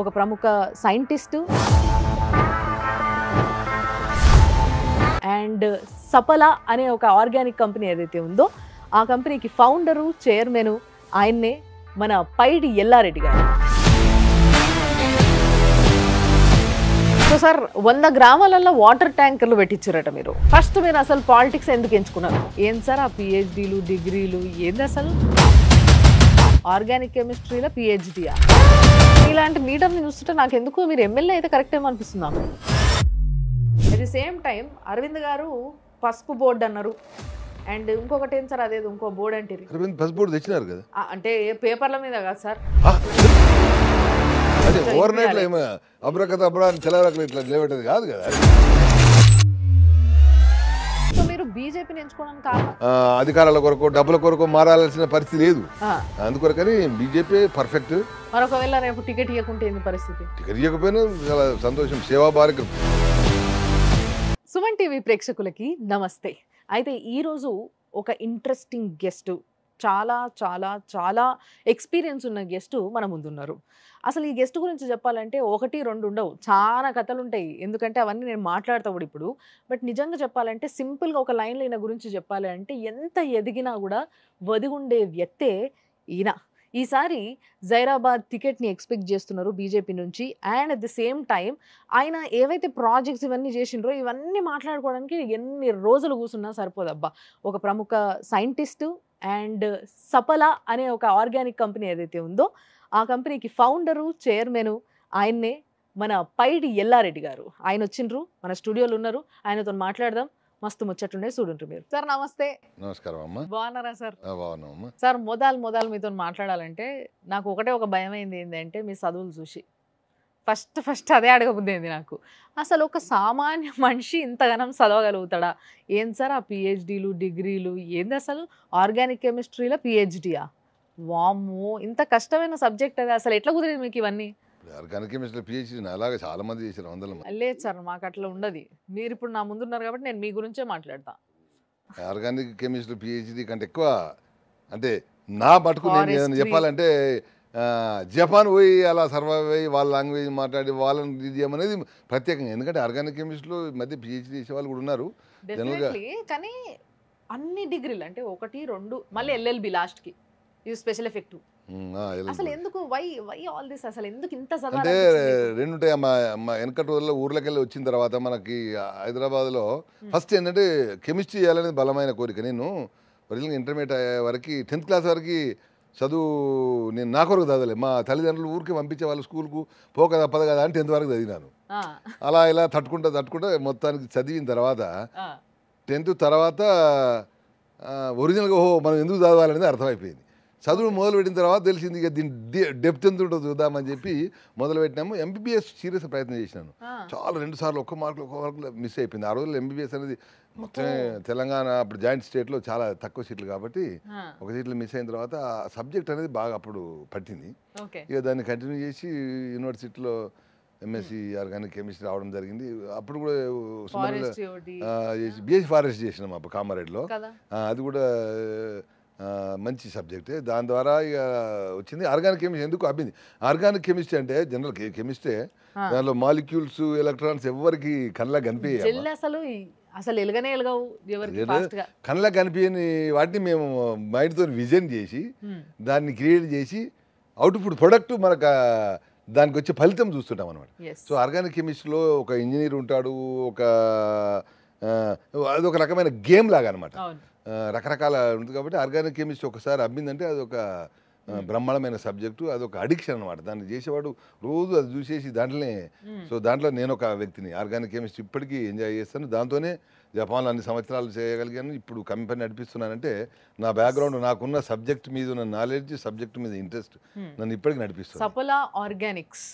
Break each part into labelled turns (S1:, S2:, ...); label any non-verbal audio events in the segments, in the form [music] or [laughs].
S1: ఒక ప్రముఖ scientist and సపలా అనే ఒక ఆర్గానిక్ కంపెనీ ఏదైతే ఉందో ఆ కంపెనీకి ఫౌండరు చైర్మను ఆయన్నే మన పైడి ఎల్లారెడ్డి గారు సో సార్ వంద గ్రామాలలో వాటర్ ట్యాంకర్లు పెట్టించారట మీరు ఫస్ట్ మీరు అసలు పాలిటిక్స్ ఎందుకు ఎంచుకున్నారు ఏం సార్ ఆ పిహెచ్డీలు డిగ్రీలు ఏంది అసలు ఆర్గానిక్ కెమిస్ట్రీలో పిహెచ్డీయా ఇలాంటి ని చూస్తుంటే నాకు ఎందుకు మీరు ఎమ్మెల్యే అయితే కరెక్ట్ ఏమో at the same time Arvind గారు పసుపు బోర్డు అన్నారు అండ్ ఇంకొకటి ఏం సార్ అదేది ఇంకో బోర్డు అంటే
S2: అరవింద్ పసుపు బోర్డు తెచ్చినారు కదా
S1: అంటే పేపర్ల మీద కాదు సార్
S2: అదే ఓవర్ నైట్ అబ్రకత అబ్రా అని తెలవరకలు ఇట్లా నిలబెట్టేది కాదు కదా
S1: బీజేపీని ఎంచుకోవడానికి
S2: అధికారాల కొరకు డబ్బుల కొరకు మారాల్సిన పరిస్థితి లేదు అందుకొరకని బీజేపీ పర్ఫెక్ట్
S1: మరొకవేళ రేపు టికెట్ ఇవ్వకుంటే పరిస్థితి
S2: టికెట్ ఇవ్వకపోయినా చాలా సంతోషం సేవా భారకం
S1: సుమన్ టీవీ ప్రేక్షకులకి నమస్తే అయితే ఈరోజు ఒక ఇంట్రెస్టింగ్ గెస్ట్ చాలా చాలా చాలా ఎక్స్పీరియన్స్ ఉన్న గెస్ట్ మన ముందున్నారు అసలు ఈ గెస్ట్ గురించి చెప్పాలంటే ఒకటి రెండు ఉండవు చాలా కథలు ఉంటాయి ఎందుకంటే అవన్నీ నేను మాట్లాడతా ఇప్పుడు బట్ నిజంగా చెప్పాలంటే సింపుల్గా ఒక లైన్ ఈయన గురించి చెప్పాలి అంటే ఎంత ఎదిగినా కూడా వదిగుండే వ్యక్తే ఈయన ఈసారి జైరాబాద్ టికెట్ని ఎక్స్పెక్ట్ చేస్తున్నారు బీజేపీ నుంచి and at the same time ఆయన ఏవైతే ప్రాజెక్ట్స్ ఇవన్నీ చేసిండ్రో ఇవన్నీ మాట్లాడుకోవడానికి ఎన్ని రోజులు కూర్చున్నా సరిపోదబ్బా ఒక ప్రముఖ సైంటిస్టు అండ్ సపల అనే ఒక ఆర్గానిక్ కంపెనీ ఏదైతే ఉందో ఆ కంపెనీకి ఫౌండరు చైర్మను ఆయన్నే మన పైడి ఎల్లారెడ్డి గారు ఆయన వచ్చిండ్రు మన స్టూడియోలో ఉన్నారు ఆయనతో మాట్లాడదాం మస్తు ముచ్చట్లుండే చూడుంటారు మీరు సార్ నమస్తే నమస్కారం అమ్మ బాగున్నారా సార్ సార్ మొదలు మొదలు మీతో మాట్లాడాలంటే నాకు ఒకటే ఒక భయం అయింది ఏంటంటే మీ చదువులు చూసి ఫస్ట్ ఫస్ట్ అదే అడగబుద్దేంది నాకు అసలు ఒక సామాన్య మనిషి ఇంతగానం చదవగలుగుతాడా ఏం సార్ ఆ పిహెచ్డీలు డిగ్రీలు ఏంది అసలు ఆర్గానిక్ కెమిస్ట్రీలో పిహెచ్డియా వామ్మో ఇంత కష్టమైన సబ్జెక్ట్ అది అసలు ఎట్లా కుదిరింది మీకు ఇవన్నీ
S2: ఆర్గానిక్ కెమిస్ట్రీ పిహెచ్డీ అలాగే చాలా మంది చేశారు వందల
S1: లేదు సార్ మాకు అట్లా ఉండదు మీరు ఇప్పుడు నా ముందు ఉన్నారు కాబట్టి నేను మీ గురించే మాట్లాడతాను
S2: ఆర్గానిక్ కెమిస్ట్రీ పిహెచ్డి కంటే ఎక్కువ అంటే నా పట్టుకు చెప్పాలంటే జపాన్ పోయి అలా సర్వైవ్ అయ్యి వాళ్ళ లాంగ్వేజ్ మాట్లాడి వాళ్ళని ఇది చేయమనేది ప్రత్యేకంగా ఎందుకంటే ఆర్గానిక్ కెమిస్ట్రీలో మధ్య పిహెచ్డి చేసే వాళ్ళు కూడా ఉన్నారు
S1: కానీ అన్ని డిగ్రీలు అంటే ఒకటి రెండు మళ్ళీ ఎల్ఎల్బి లాస్ట్కి స్పెషల్ ఎఫెక్ట్ అసలు ఎందుకు వై వై ఆల్ దిస్ అసలు ఎందుకు ఇంత అంటే
S2: రెండుంటాయి అమ్మ వెనకటి రోజుల్లో ఊర్లకెళ్ళి వచ్చిన తర్వాత మనకి హైదరాబాద్లో ఫస్ట్ ఏంటంటే కెమిస్ట్రీ చేయాలనేది బలమైన కోరిక నేను ఒరిజినల్గా ఇంటర్మీడియట్ అయ్యే వరకు టెన్త్ క్లాస్ వరకు చదువు నేను నా కొరకు చదవలే మా తల్లిదండ్రులు ఊరికి పంపించే వాళ్ళు స్కూల్కు పోక తప్పదు కదా అని టెన్త్ వరకు చదివినాను అలా ఇలా తట్టుకుంటా తట్టుకుంటా మొత్తానికి చదివిన తర్వాత టెన్త్ తర్వాత ఒరిజినల్గా ఓహో మనం ఎందుకు చదవాలనేది అర్థమైపోయింది చదువు పెట్టిన తర్వాత తెలిసింది ఇక దీని డెప్త్ ఎంత ఉంటుందో చూద్దామని చెప్పి మొదలు పెట్టినాము ఎంబీబీఎస్ సీరియస్ ప్రయత్నం చేసినాను చాలా రెండు సార్లు ఒక్క మార్కులు ఒక్క మార్కులు మిస్ అయిపోయింది ఆ రోజుల్లో ఎంబీబీఎస్ అనేది మొత్తం తెలంగాణ అప్పుడు జాయింట్ స్టేట్లో చాలా తక్కువ సీట్లు కాబట్టి ఒక సీట్లు మిస్ అయిన తర్వాత సబ్జెక్ట్ అనేది బాగా అప్పుడు పట్టింది ఇక దాన్ని కంటిన్యూ చేసి యూనివర్సిటీలో ఎంఎస్సి ఆర్గానిక్ కెమిస్ట్రీ రావడం జరిగింది అప్పుడు కూడా ఉస్మానియా బిఎస్సి ఫారెస్ట్ చేసినాం అప్పుడు కామారెడ్డిలో అది కూడా మంచి సబ్జెక్ట్ దాని ద్వారా ఇక వచ్చింది ఆర్గానిక్ కెమిస్ట్రీ ఎందుకు అబ్బింది ఆర్గానిక్ కెమిస్ట్రీ అంటే జనరల్ కెమిస్ట్రీ దానిలో మాలిక్యూల్స్ ఎలక్ట్రాన్స్ ఎవరికి కళ్ళ కనిపించాలి
S1: అసలు అసలు
S2: కళ్ళ కనిపించని వాటిని మేము మైండ్తో విజన్ చేసి దాన్ని క్రియేట్ చేసి అవుట్పుట్ ప్రొడక్ట్ మనకు దానికి వచ్చే ఫలితం చూస్తుంటాం అనమాట సో ఆర్గానిక్ కెమిస్ట్రీలో ఒక ఇంజనీర్ ఉంటాడు ఒక అదొక రకమైన గేమ్ లాగా అనమాట రకరకాల ఉంది కాబట్టి ఆర్గానిక్ కెమిస్ట్రీ ఒకసారి అమ్మిందంటే అది ఒక బ్రహ్మాండమైన సబ్జెక్టు అదొక అడిక్షన్ అనమాట దాన్ని చేసేవాడు రోజు అది చూసేసి దాంట్లోనే సో దాంట్లో నేను ఒక వ్యక్తిని ఆర్గానిక్ కెమిస్ట్రీ ఇప్పటికీ ఎంజాయ్ చేస్తాను దాంతోనే జపాన్లో అన్ని సంవత్సరాలు చేయగలిగాను ఇప్పుడు కంపెనీ నడిపిస్తున్నానంటే నా బ్యాక్గ్రౌండ్ నాకున్న సబ్జెక్ట్ మీద ఉన్న నాలెడ్జ్ సబ్జెక్ట్ మీద ఇంట్రెస్ట్ నన్ను ఇప్పటికీ నడిపిస్తాను
S1: సపోలా ఆర్గానిక్స్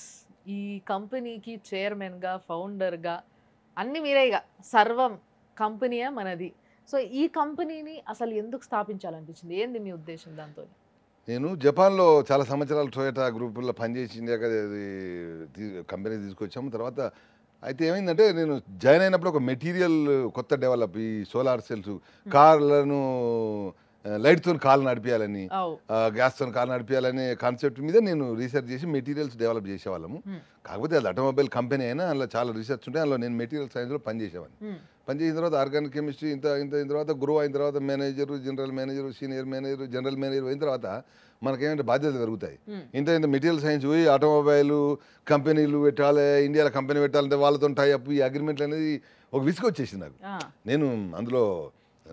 S1: ఈ కంపెనీకి చైర్మన్గా ఫౌండర్గా అన్ని మీరేగా సర్వం కంపెనీయే మనది సో ఈ కంపెనీని అసలు ఎందుకు స్థాపించాలనిపించింది ఏంది మీ ఉద్దేశం దాంతో
S2: నేను జపాన్లో చాలా సంవత్సరాలు టొయోటా గ్రూపుల్లో పనిచేసి కంపెనీ తీసుకొచ్చాము తర్వాత అయితే ఏమైందంటే నేను జాయిన్ అయినప్పుడు ఒక మెటీరియల్ కొత్త డెవలప్ ఈ సోలార్ సెల్స్ కార్లను లైట్తో కాలు నడిపించాలని గ్యాస్తో కాలు నడిపించాలనే కాన్సెప్ట్ మీద నేను రీసెర్చ్ చేసి మెటీరియల్స్ డెవలప్ చేసేవాళ్ళము కాకపోతే అది ఆటోమొబైల్ కంపెనీ అయినా అందులో చాలా రీసెర్చ్ ఉంటే అందులో నేను మెటీరియల్ సైన్స్లో పనిచేసేవాడిని పనిచేసిన తర్వాత ఆర్గానిక్ కెమిస్ట్రీ ఇంత ఇంత అయిన తర్వాత గురువు అయిన తర్వాత manager general manager senior manager general manager అయిన తర్వాత మనకేమంటే బాధ్యతలు పెరుగుతాయి ఇంత ఇంత మెటీరియల్ సైన్స్ పోయి ఆటోమొబైల్ కంపెనీలు పెట్టాలి ఇండియాలో కంపెనీ పెట్టాలంటే వాళ్ళతో టైప్ ఈ అగ్రిమెంట్లు అనేది ఒక విసుగు నాకు నేను అందులో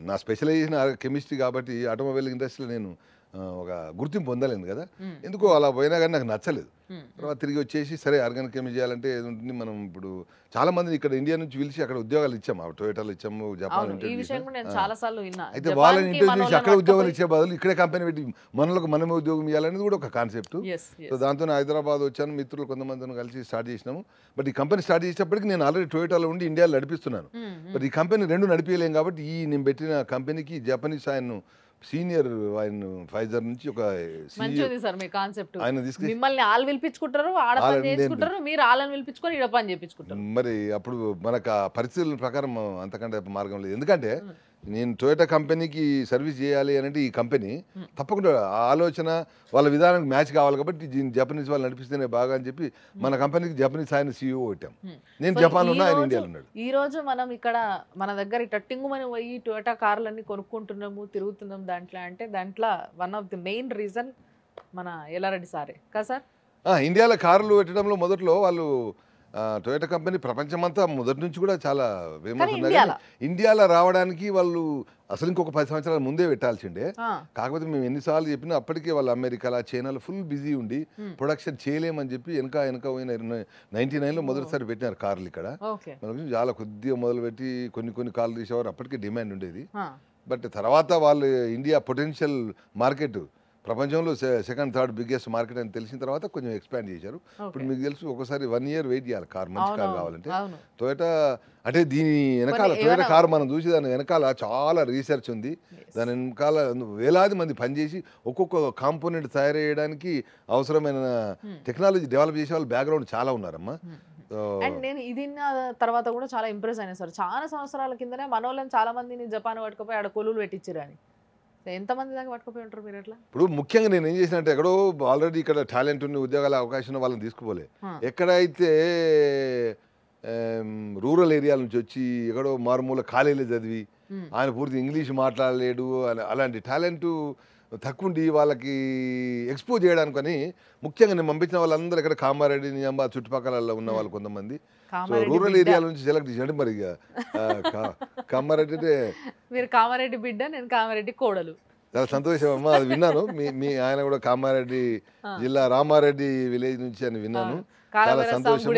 S2: నా స్పెషలైజేషన్ కెమిస్ట్రీ కాబట్టి ఆటోమొబైల్ ఇండస్ట్రీలో నేను ఒక గుర్తింపు పొందలేదు కదా ఎందుకో అలా పోయినా కానీ నాకు నచ్చలేదు తర్వాత తిరిగి వచ్చేసి సరే ఆర్గానిక్ కెమికల్ చేయాలంటే ఏది ఉంటుంది మనం ఇప్పుడు చాలా మంది ఇక్కడ ఇండియా నుంచి పిలిచి అక్కడ ఉద్యోగాలు ఇచ్చాము ఆ టొయోటాలు ఇచ్చాము జపాన్
S1: అయితే వాళ్ళని ఇంటర్వ్యూ చేసి అక్కడ ఉద్యోగాలు ఇచ్చే
S2: బదులు ఇక్కడే కంపెనీ పెట్టి మనలకు మనమే ఉద్యోగం ఇవ్వాలనేది కూడా ఒక కాన్సెప్ట్ సో దాంతో హైదరాబాద్ వచ్చాను మిత్రులు కొంతమంది కలిసి స్టార్ట్ చేసినాము బట్ ఈ కంపెనీ స్టార్ట్ చేసేటప్పటికి నేను ఆల్రెడీ టొయోటాలో ఉండి ఇండియాలో నడిపిస్తున్నాను బట్ ఈ కంపెనీ రెండు నడిపించలేం కాబట్టి ఈ నేను పెట్టిన కంపెనీకి జపనీస్ ఆయన్ను సీనియర్ ఆయన ఫైజర్ నుంచి ఒక
S1: మీ కాన్సెప్ట్ ఆయన తీసుకుని మిమ్మల్ని పిలిపించుకుంటారు మీరు వాళ్ళని పిలిపించుకొని ఈడ పని చేపించుకుంటారు
S2: మరి అప్పుడు మనకు పరిస్థితుల ప్రకారం అంతకంటే మార్గం లేదు ఎందుకంటే నేను టొయోటా కంపెనీకి సర్వీస్ చేయాలి అనేది ఈ కంపెనీ తప్పకుండా ఆలోచన వాళ్ళ విధానానికి మ్యాచ్ కావాలి కాబట్టి దీన్ని జపనీస్ వాళ్ళు నడిపిస్తేనే బాగా అని చెప్పి మన కంపెనీకి జపనీస్ ఆయన సీఈఓ e పెట్టాం
S1: hmm. నేను జపాన్ ఉన్నా ఆయన ఇండియాలో ఉన్నాడు ఈ రోజు మనం ఇక్కడ మన దగ్గర టట్టింగు మనం పోయి టొయోటా కార్లన్నీ కొనుక్కుంటున్నాము తిరుగుతున్నాము దాంట్లో అంటే దాంట్లో one of the main reason మన ఎల్లారెడ్డి సారే కదా సార్
S2: ఇండియాలో కార్లు పెట్టడంలో మొదట్లో వాళ్ళు టొయోటా కంపెనీ ప్రపంచమంతా మొదటి నుంచి కూడా చాలా ఫేమస్ ఉన్నారు ఇండియాలో రావడానికి వాళ్ళు అసలు ఇంకొక పది సంవత్సరాల ముందే పెట్టాల్సిండే కాకపోతే మేము ఎన్నిసార్లు చెప్పినా అప్పటికే వాళ్ళు అమెరికాలో చైనాలో ఫుల్ బిజీ ఉండి ప్రొడక్షన్ చేయలేమని చెప్పి వెనక వెనక పోయిన నైన్టీ నైన్లో మొదటిసారి పెట్టినారు కార్లు ఇక్కడ చాలా కొద్దిగా మొదలు పెట్టి కొన్ని కొన్ని కార్లు తీసేవారు అప్పటికే డిమాండ్ ఉండేది బట్ తర్వాత వాళ్ళు ఇండియా పొటెన్షియల్ మార్కెట్ ప్రపంచంలో సెకండ్ థర్డ్ బిగ్గెస్ట్ మార్కెట్ అని తెలిసిన తర్వాత కొంచెం ఎక్స్పాండ్ చేశారు ఇప్పుడు మీకు తెలుసు ఒకసారి వన్ ఇయర్ వెయిట్ చేయాలి కార్ మంచి కార్ కావాలంటే తోట అంటే దీని వెనకాల తోట కార్ మనం చూసి దాని వెనకాల చాలా రీసెర్చ్ ఉంది దాని వెనకాల వేలాది మంది పనిచేసి ఒక్కొక్క కాంపోనెంట్ తయారు చేయడానికి అవసరమైన టెక్నాలజీ hmm. డెవలప్ చేసే వాళ్ళు బ్యాక్గ్రౌండ్ చాలా ఉన్నారమ్మా అండ్ hmm, hmm,
S1: నేను ఇది తర్వాత కూడా చాలా ఇంప్రెస్ అయినా సార్ చాలా సంవత్సరాల కిందనే మనోళ్ళని చాలా మందిని జపాన్ పట్టుకుపోయి ఆడ కొలువులు పెట్టించారు అని ఎంతమంది దాకా పట్టుకుపోయి ఉంటారు మీరు ఎట్లా
S2: ఇప్పుడు ముఖ్యంగా నేను ఏం చేసినట్టే ఎక్కడో ఆల్రెడీ ఇక్కడ టాలెంట్ ఉన్న ఉద్యోగాల అవకాశం వాళ్ళని తీసుకుపోలే ఎక్కడైతే రూరల్ ఏరియాల నుంచి వచ్చి ఎక్కడో మారుమూల కాలేజీలో చదివి ఆయన పూర్తి ఇంగ్లీష్ మాట్లాడలేడు అలాంటి టాలెంట్ తక్కువండి వాళ్ళకి ఎక్స్పోజ్ చేయడానికని ముఖ్యంగా నేను పంపించిన వాళ్ళందరూ ఇక్కడ కామారెడ్డి నిజామాబాద్ చుట్టుపక్కల ఉన్న వాళ్ళు కొంతమంది
S1: సో రూరల్ ఏరియాల
S2: నుంచి సెలెక్ట్ చేయండి మరి కామారెడ్డి
S1: మీరు కామారెడ్డి బిడ్డ నేను కామారెడ్డి కోడలు
S2: చాలా సంతోషం అమ్మా అది విన్నాను మీ మీ ఆయన కూడా కామారెడ్డి జిల్లా రామారెడ్డి విలేజ్ నుంచి అని విన్నాను చాలా సంతోషం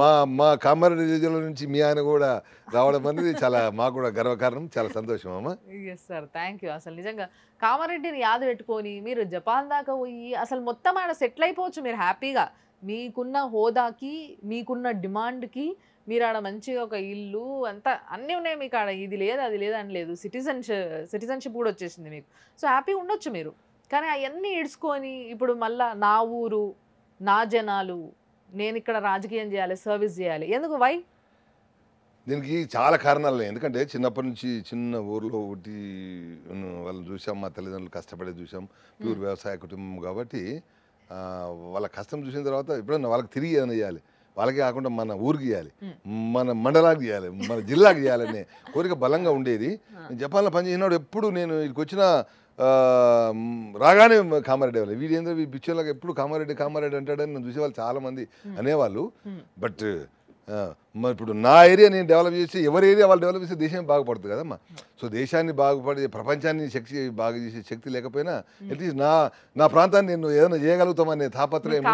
S2: మా మా కామారెడ్డి జిల్లా నుంచి మీ ఆయన కూడా రావడం అనేది చాలా మా కూడా గర్వకారణం చాలా సంతోషం అమ్మ
S1: ఎస్ సార్ థ్యాంక్ యూ అసలు నిజంగా కామారెడ్డిని యాద పెట్టుకొని మీరు జపాన్ దాకా పోయి అసలు మొత్తం ఆడ సెటిల్ అయిపోవచ్చు మీరు హ్యాపీగా మీకున్న హోదాకి మీకున్న డిమాండ్కి మీరు ఆడ మంచిగా ఒక ఇల్లు అంతా అన్నీ ఉన్నాయి మీకు ఆడ ఇది లేదు అది లేదు అని లేదు సిటిజన్షిప్ సిటిజన్షిప్ కూడా వచ్చేసింది మీకు సో హ్యాపీ ఉండొచ్చు మీరు కానీ అవన్నీ ఇడ్చుకొని ఇప్పుడు మళ్ళా నా ఊరు నా జనాలు నేను ఇక్కడ రాజకీయం చేయాలి సర్వీస్ చేయాలి ఎందుకు వై
S2: దీనికి చాలా కారణాలు ఎందుకంటే చిన్నప్పటి నుంచి చిన్న ఊర్లో ఒకటి వాళ్ళని చూసాం మా తల్లిదండ్రులు కష్టపడే చూసాం ప్యూర్ వ్యవసాయ కుటుంబం కాబట్టి వాళ్ళ కష్టం చూసిన తర్వాత ఎప్పుడన్నా వాళ్ళకి తిరిగి ఏమైనా చేయాలి వాళ్ళకే కాకుండా మన ఊరికి ఇవ్వాలి మన మండలానికి ఇవ్వాలి మన జిల్లాకి ఇవ్వాలనే కోరిక బలంగా ఉండేది జపాన్లో పనిచేసినప్పుడు ఎప్పుడు నేను ఇక్కడికి వచ్చిన రాగానే కామారెడ్డి వాళ్ళు వీడేంద్ర వీ లాగా ఎప్పుడు కామారెడ్డి కామారెడ్డి అంటాడని నేను చూసేవాళ్ళు చాలామంది అనేవాళ్ళు బట్ మరి ఇప్పుడు నా ఏరియా నేను డెవలప్ చేసి ఎవరి ఏరియా వాళ్ళు డెవలప్ చేస్తే దేశం బాగుపడుతుంది కదమ్మా సో దేశాన్ని బాగుపడి ప్రపంచాన్ని శక్తి బాగా చేసే శక్తి లేకపోయినా అట్లీస్ట్ నా నా ప్రాంతాన్ని నేను ఏదైనా చేయగలుగుతామనే తాపత్రయం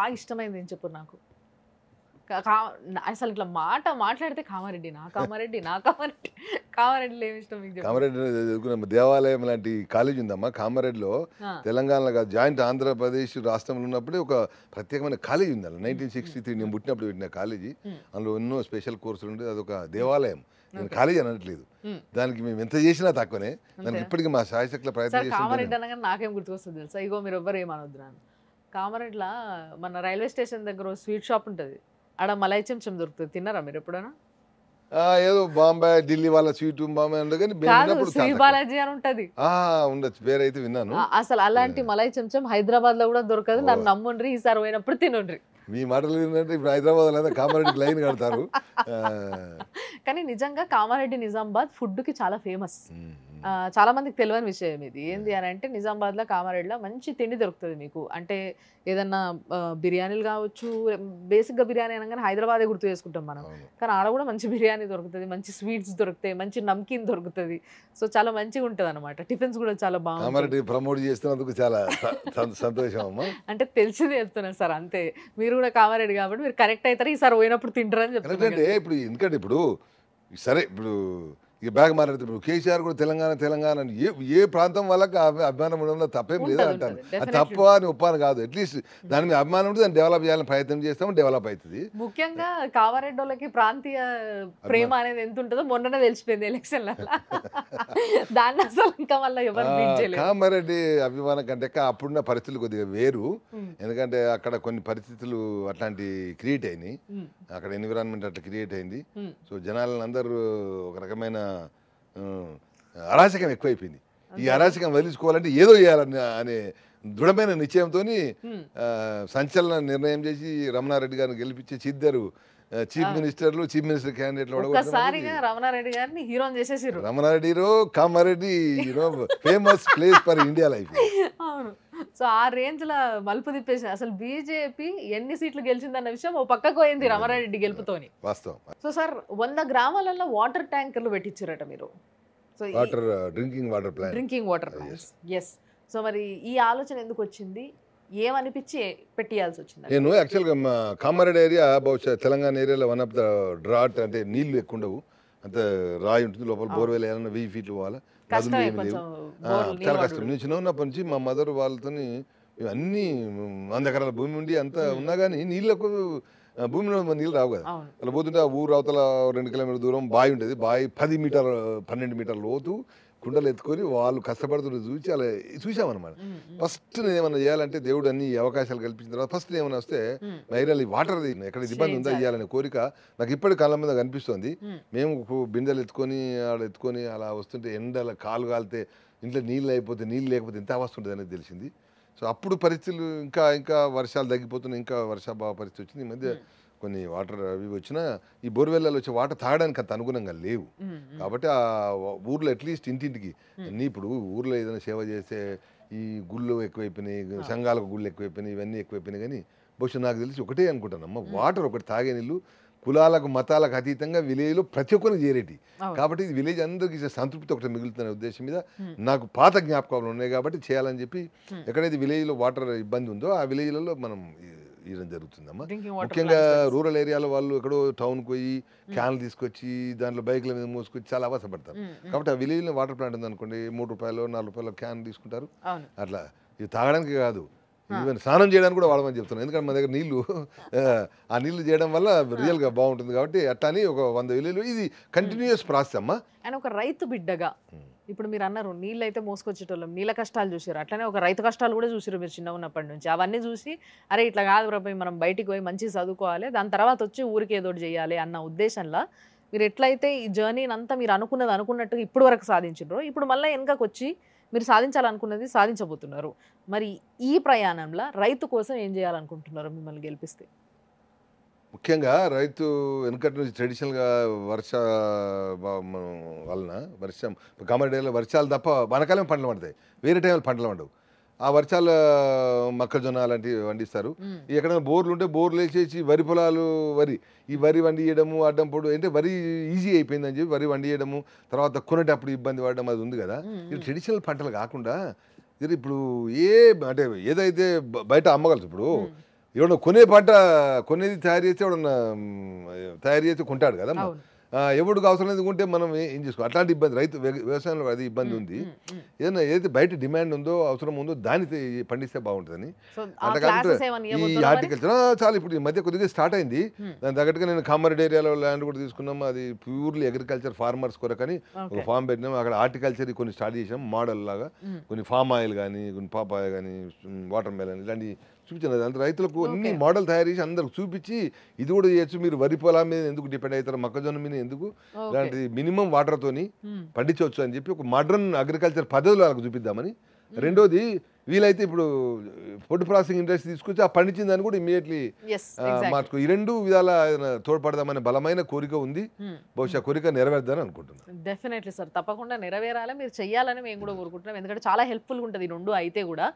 S1: బాగా ఇష్టమైంది చెప్పు నాకు అసలు ఇట్లా మాట మాట్లాడితే కామారెడ్డి నా కామారెడ్డి నా కామారెడ్డి కామారెడ్డిలో ఏమి ఇష్టం మీకు
S2: కామారెడ్డి దేవాలయం లాంటి కాలేజ్ ఉందమ్మా కామారెడ్డిలో తెలంగాణలో జాయింట్ ఆంధ్రప్రదేశ్ రాష్ట్రంలో ఉన్నప్పుడే ఒక ప్రత్యేకమైన కాలేజ్ ఉంది అలా నైన్టీన్ సిక్స్టీ త్రీ నేను పుట్టినప్పుడు పెట్టిన కాలేజీ అందులో ఎన్నో స్పెషల్ కోర్సులు ఉంటాయి అదొక దేవాలయం నేను కాలేజ్ అనట్లేదు దానికి మేము ఎంత చేసినా తక్కువనే దానికి ఇప్పటికీ మా శాయశక్తుల ప్రయత్నం కామారెడ్డి
S1: అనగా నాకేం గుర్తుకొస్తుంది తెలుసా ఇగో మీరు ఎవ్వరు ఏమనొద్దు కామారెడ్డిలో మన రైల్వే స్టేషన్ దగ్గర స్వీట్ షాప్ ఉంటుంది అక్కడ మలై చెంచం దొరుకుతుంది తిన్నారా మీరు ఎప్పుడైనా
S2: ఏదో బాంబే ఢిల్లీ వాళ్ళ స్వీట్ బాంబే ఉండదు శ్రీ
S1: బాలాజీ అని ఉంటది
S2: ఉండొచ్చు పేరైతే విన్నాను
S1: అసలు అలాంటి మలై చెంచం హైదరాబాద్ లో కూడా దొరకదు నన్ను నమ్మండ్రి ఈసారి పోయినప్పుడు తినండి
S2: మీ మాటలు ఏంటంటే ఇప్పుడు హైదరాబాద్ లో కామారెడ్డి లైన్ కడతారు
S1: కానీ నిజంగా కామారెడ్డి నిజామాబాద్ కి చాలా ఫేమస్ చాలా మందికి తెలియని విషయం ఇది ఏంది అని అంటే నిజామాబాద్లో కామారెడ్డిలో మంచి తిండి దొరుకుతుంది మీకు అంటే ఏదన్నా బిర్యానీలు కావచ్చు బేసిక్ గా బిర్యానీ అనగానే హైదరాబాదే గుర్తు చేసుకుంటాం మనం కానీ ఆడ కూడా మంచి బిర్యానీ దొరుకుతుంది మంచి స్వీట్స్ దొరుకుతాయి మంచి నమ్కీన్ దొరుకుతుంది సో చాలా మంచిగా ఉంటుంది అనమాట టిఫిన్స్ కూడా చాలా బాగుంది
S2: ప్రమోట్ చేస్తున్నందుకు చాలా సంతోషం
S1: అంటే తెలిసింది వెళ్తున్నాను సార్ అంతే మీరు కూడా కామారెడ్డి కాబట్టి మీరు కరెక్ట్ అవుతారు ఈసారి పోయినప్పుడు తింటారని చెప్తారు
S2: ఎందుకంటే ఇప్పుడు సరే ఇప్పుడు ఇక బ్యాగ్ మాట్లాడుతున్నాడు కేసీఆర్ కూడా తెలంగాణ తెలంగాణ అని ఏ ఏ ప్రాంతం వాళ్ళకి అభిమానం ఉండడం తప్పేం లేదని అంటారు అది తప్ప అని ఒప్పాను కాదు అట్లీస్ట్ దాని మీద అభిమానం ఉంటే దాన్ని డెవలప్ చేయాలని ప్రయత్నం చేస్తాము డెవలప్ అవుతుంది
S1: ముఖ్యంగా కావారెడ్డోళ్ళకి ప్రాంతీయ ప్రేమ అనేది ఎంత ఉంటుందో మొన్ననే తెలిసిపోయింది ఎలక్షన్ దాన్ని అసలు ఇంకా వల్ల
S2: కామారెడ్డి అభిమానం కంటే అప్పుడున్న పరిస్థితులు కొద్దిగా వేరు ఎందుకంటే అక్కడ కొన్ని పరిస్థితులు అట్లాంటి క్రియేట్ అయినాయి అక్కడ ఎన్విరాన్మెంట్ అట్లా క్రియేట్ అయింది సో జనాలందరూ ఒక రకమైన అరాచకం ఎక్కువైపోయింది ఈ అరాచకం వదిలించుకోవాలంటే ఏదో చేయాలని అనే దృఢమైన నిశ్చయంతో సంచలన నిర్ణయం చేసి రమణారెడ్డి గారిని గెలిపించి చిద్దరు చీఫ్ మినిస్టర్లు చీఫ్ మినిస్టర్ క్యాండిడేట్లు
S1: రమణారెడ్డి హీరో చేసేసి
S2: Ramana Reddy hero Kamareddy famous place for India life
S1: so ఆ రేంజ్ లో మలుపు తిప్పేసి అసలు బీజేపీ ఎన్ని సీట్లు గెలిచిందన్న విషయం ఓ పక్కకు పోయింది రమారెడ్డి గెలుపుతోని సో సార్ వంద గ్రామాలలో వాటర్ ట్యాంకర్లు పెట్టించారట మీరు so water
S2: drinking water plan drinking
S1: water yes ah, so మరి ఈ ఆలోచన ఎందుకు వచ్చింది ఏమనిపించి పెట్టియాల్సి వచ్చింది నేను
S2: యాక్చువల్గా కామారెడ్డి ఏరియా బహుశా తెలంగాణ ఏరియాలో వన్ ఆఫ్ ద డ్రాట్ అంటే నీళ్లు ఎక్కువ ఉండవు అంత రాయి ఉంటుంది లోపల బోర్వెల్ వేయాలన్నా వెయ్యి ఫీట్లు పోవాలి చాలా కష్టం నేను చిన్న ఉన్నప్పటి నుంచి మా మదర్ వాళ్ళతోని అన్ని వంద ఎకరాల భూమి ఉండి అంతా ఉన్నా కానీ నీళ్ళకు భూమిలో నీళ్ళు రావు కదా అలా పోతుంటే ఆ ఊరు అవతల రెండు కిలోమీటర్ల దూరం బావి ఉంటుంది బావి పది మీటర్ పన్నెండు మీటర్ లోతు కుండలు ఎత్తుకొని వాళ్ళు కష్టపడుతున్న చూసి అలా చూసామన్నమాట ఫస్ట్ నేను ఏమన్నా చేయాలంటే దేవుడు అన్ని అవకాశాలు కల్పించిన తర్వాత ఫస్ట్ ఏమైనా వస్తే నైరాలి వాటర్ ఎక్కడ ఇబ్బంది ఉందా ఇవ్వాలనే కోరిక నాకు ఇప్పటి కాలం మీద కనిపిస్తుంది మేము బిందెలు ఎత్తుకొని ఆడ ఎత్తుకొని అలా వస్తుంటే ఎండల కాలు కాలితే ఇంట్లో నీళ్ళు అయిపోతే నీళ్ళు లేకపోతే ఎంత అవస్థ ఉంటుంది అనేది తెలిసింది సో అప్పుడు పరిస్థితులు ఇంకా ఇంకా వర్షాలు తగ్గిపోతున్నాయి ఇంకా వర్షాభావ పరిస్థితి వచ్చింది ఈ మధ్య కొన్ని వాటర్ అవి వచ్చినా ఈ బోర్వెల్లలో వచ్చే వాటర్ తాగడానికి అంత అనుగుణంగా లేవు కాబట్టి ఆ ఊర్లో అట్లీస్ట్ ఇంటింటికి అన్నీ ఇప్పుడు ఊర్లో ఏదైనా సేవ చేస్తే ఈ గుళ్ళు ఎక్కువైపోయినాయి సంఘాలకు గుళ్ళు ఎక్కువైపోయినాయి ఇవన్నీ ఎక్కువైపోయినాయి కానీ బహుశా నాకు తెలిసి ఒకటే అనుకుంటానమ్మ వాటర్ ఒకటి తాగే నీళ్ళు కులాలకు మతాలకు అతీతంగా విలేజ్లో ప్రతి ఒక్కరికి చేరేటి కాబట్టి ఇది విలేజ్ అందరికీ సంతృప్తి ఒకటి మిగులుతున్న ఉద్దేశం మీద నాకు పాత జ్ఞాపకాలు ఉన్నాయి కాబట్టి చేయాలని చెప్పి ఎక్కడైతే విలేజ్లో వాటర్ ఇబ్బంది ఉందో ఆ విలేజ్లలో మనం ఇవ్వడం జరుగుతుందమ్మా ముఖ్యంగా రూరల్ ఏరియాలో వాళ్ళు ఎక్కడో టౌన్కి పోయి క్యాన్లు hmm. తీసుకొచ్చి దాంట్లో బైక్ల మీద మోసుకొచ్చి చాలా అవసరపడతారు hmm, hmm. కాబట్టి ఆ విలేజ్లో వాటర్ ప్లాంట్ ఉందనుకోండి మూడు రూపాయలు నాలుగు రూపాయలు క్యాన్ తీసుకుంటారు అట్లా ఇది తాగడానికి కాదు ఈవెన్ స్నానం చేయడానికి కూడా వాడమని చెప్తున్నాను ఎందుకంటే మన దగ్గర నీళ్లు [laughs] ఆ నీళ్లు చేయడం వల్ల రియల్గా బాగుంటుంది కాబట్టి అట్లా అని ఒక వంద విలువలు ఇది కంటిన్యూస్ ప్రాసెస్ అమ్మా
S1: ఒక రైతు బిడ్డగా ఇప్పుడు మీరు అన్నారు నీళ్ళు అయితే మోసుకొచ్చేటోళ్ళం నీళ్ళ కష్టాలు చూసారు అట్లనే ఒక రైతు కష్టాలు కూడా చూసారు మీరు చిన్న ఉన్నప్పటి నుంచి అవన్నీ చూసి అరే ఇట్లా కాదు ప్రభావి మనం బయటికి పోయి మంచి చదువుకోవాలి దాని తర్వాత వచ్చి ఊరికి ఏదో చేయాలి అన్న ఉద్దేశంలో మీరు ఎట్లయితే ఈ జర్నీని అంతా మీరు అనుకున్నది అనుకున్నట్టు ఇప్పుడు వరకు సాధించారు ఇప్పుడు మళ్ళీ వెనకకు వచ్చి మీరు సాధించాలనుకున్నది సాధించబోతున్నారు మరి ఈ ప్రయాణంలో రైతు కోసం ఏం చేయాలనుకుంటున్నారు మిమ్మల్ని గెలిపిస్తే
S2: ముఖ్యంగా రైతు వెనుకటి నుంచి ట్రెడిషనల్గా వర్ష వలన వర్షం కామడేలో వర్షాలు తప్ప వానకాలం పంటలు పండుతాయి వేరే టైంలో పంటలు పండవు ఆ వర్షాలు మొక్కజొన్న అలాంటివి పండిస్తారు ఎక్కడైనా బోర్లు ఉంటే బోర్లు వేసేసి వరి పొలాలు వరి ఈ వరి వండియడము అడ్డం పొడు అంటే వరి ఈజీ అయిపోయిందని చెప్పి వరి వండియడము తర్వాత కొనేటప్పుడు ఇబ్బంది పడడం అది ఉంది కదా ఇది ట్రెడిషనల్ పంటలు కాకుండా ఇప్పుడు ఏ అంటే ఏదైతే బయట అమ్మగలరు ఇప్పుడు ఎవడన్నా కొనే పంట కొనేది తయారు చేస్తే ఎవడన్నా తయారు చేస్తే కొంటాడు కదమ్మా ఎవడికి అవసరం లేదు కొంటే మనం ఏం చేసుకో అట్లాంటి ఇబ్బంది రైతు వ్యవసాయంలో అది ఇబ్బంది ఉంది ఏదైనా ఏదైతే బయట డిమాండ్ ఉందో అవసరం ఉందో దాన్ని పండిస్తే బాగుంటుందని ఈ హార్టికల్చర్ చాలా ఇప్పుడు ఈ మధ్య కొద్దిగా స్టార్ట్ అయింది దాని తగ్గట్టుగా నేను కామరెడ్ ఏరియాలో ల్యాండ్ కూడా తీసుకున్నాం అది ప్యూర్లీ అగ్రికల్చర్ ఫార్మర్స్ కొరకని ఒక ఫామ్ పెట్టినాం అక్కడ హార్టికల్చర్ కొన్ని స్టార్ట్ చేసాం మోడల్ లాగా కొన్ని ఫామ్ ఆయిల్ కానీ కొన్ని పాపాయ కానీ వాటర్ మెలన్ ఇలాంటి చూపించాను అంటే రైతులకు అన్ని మోడల్ తయారు చేసి అందరికి చూపించి ఇది కూడా చేయొచ్చు మీరు వరి పొలం మీద ఎందుకు డిపెండ్ అవుతారు మొక్కజొన్న మీద ఎందుకు ఇలాంటి మినిమం తోని పండించవచ్చు అని చెప్పి ఒక మోడర్న్ అగ్రికల్చర్ పద్ధతులు వాళ్ళకి చూపిద్దామని రెండోది వీలైతే ఇప్పుడు ఫుడ్ ప్రాసెసింగ్ ఇండస్ట్రీ తీసుకొచ్చి ఆ పండించిన దాన్ని కూడా ఇమీడియట్లీ మార్చుకో ఈ రెండు విధాల తోడ్పడదామనే బలమైన కోరిక ఉంది బహుశా కోరిక నెరవేర్దని అనుకుంటున్నాను
S1: డెఫినెట్లీ సార్ తప్పకుండా నెరవేరాలి మీరు చేయాలని మేము కూడా కోరుకుంటున్నాం ఎందుకంటే చాలా హెల్ప్ఫుల్ ఉంటుంది రెండు అయితే కూడా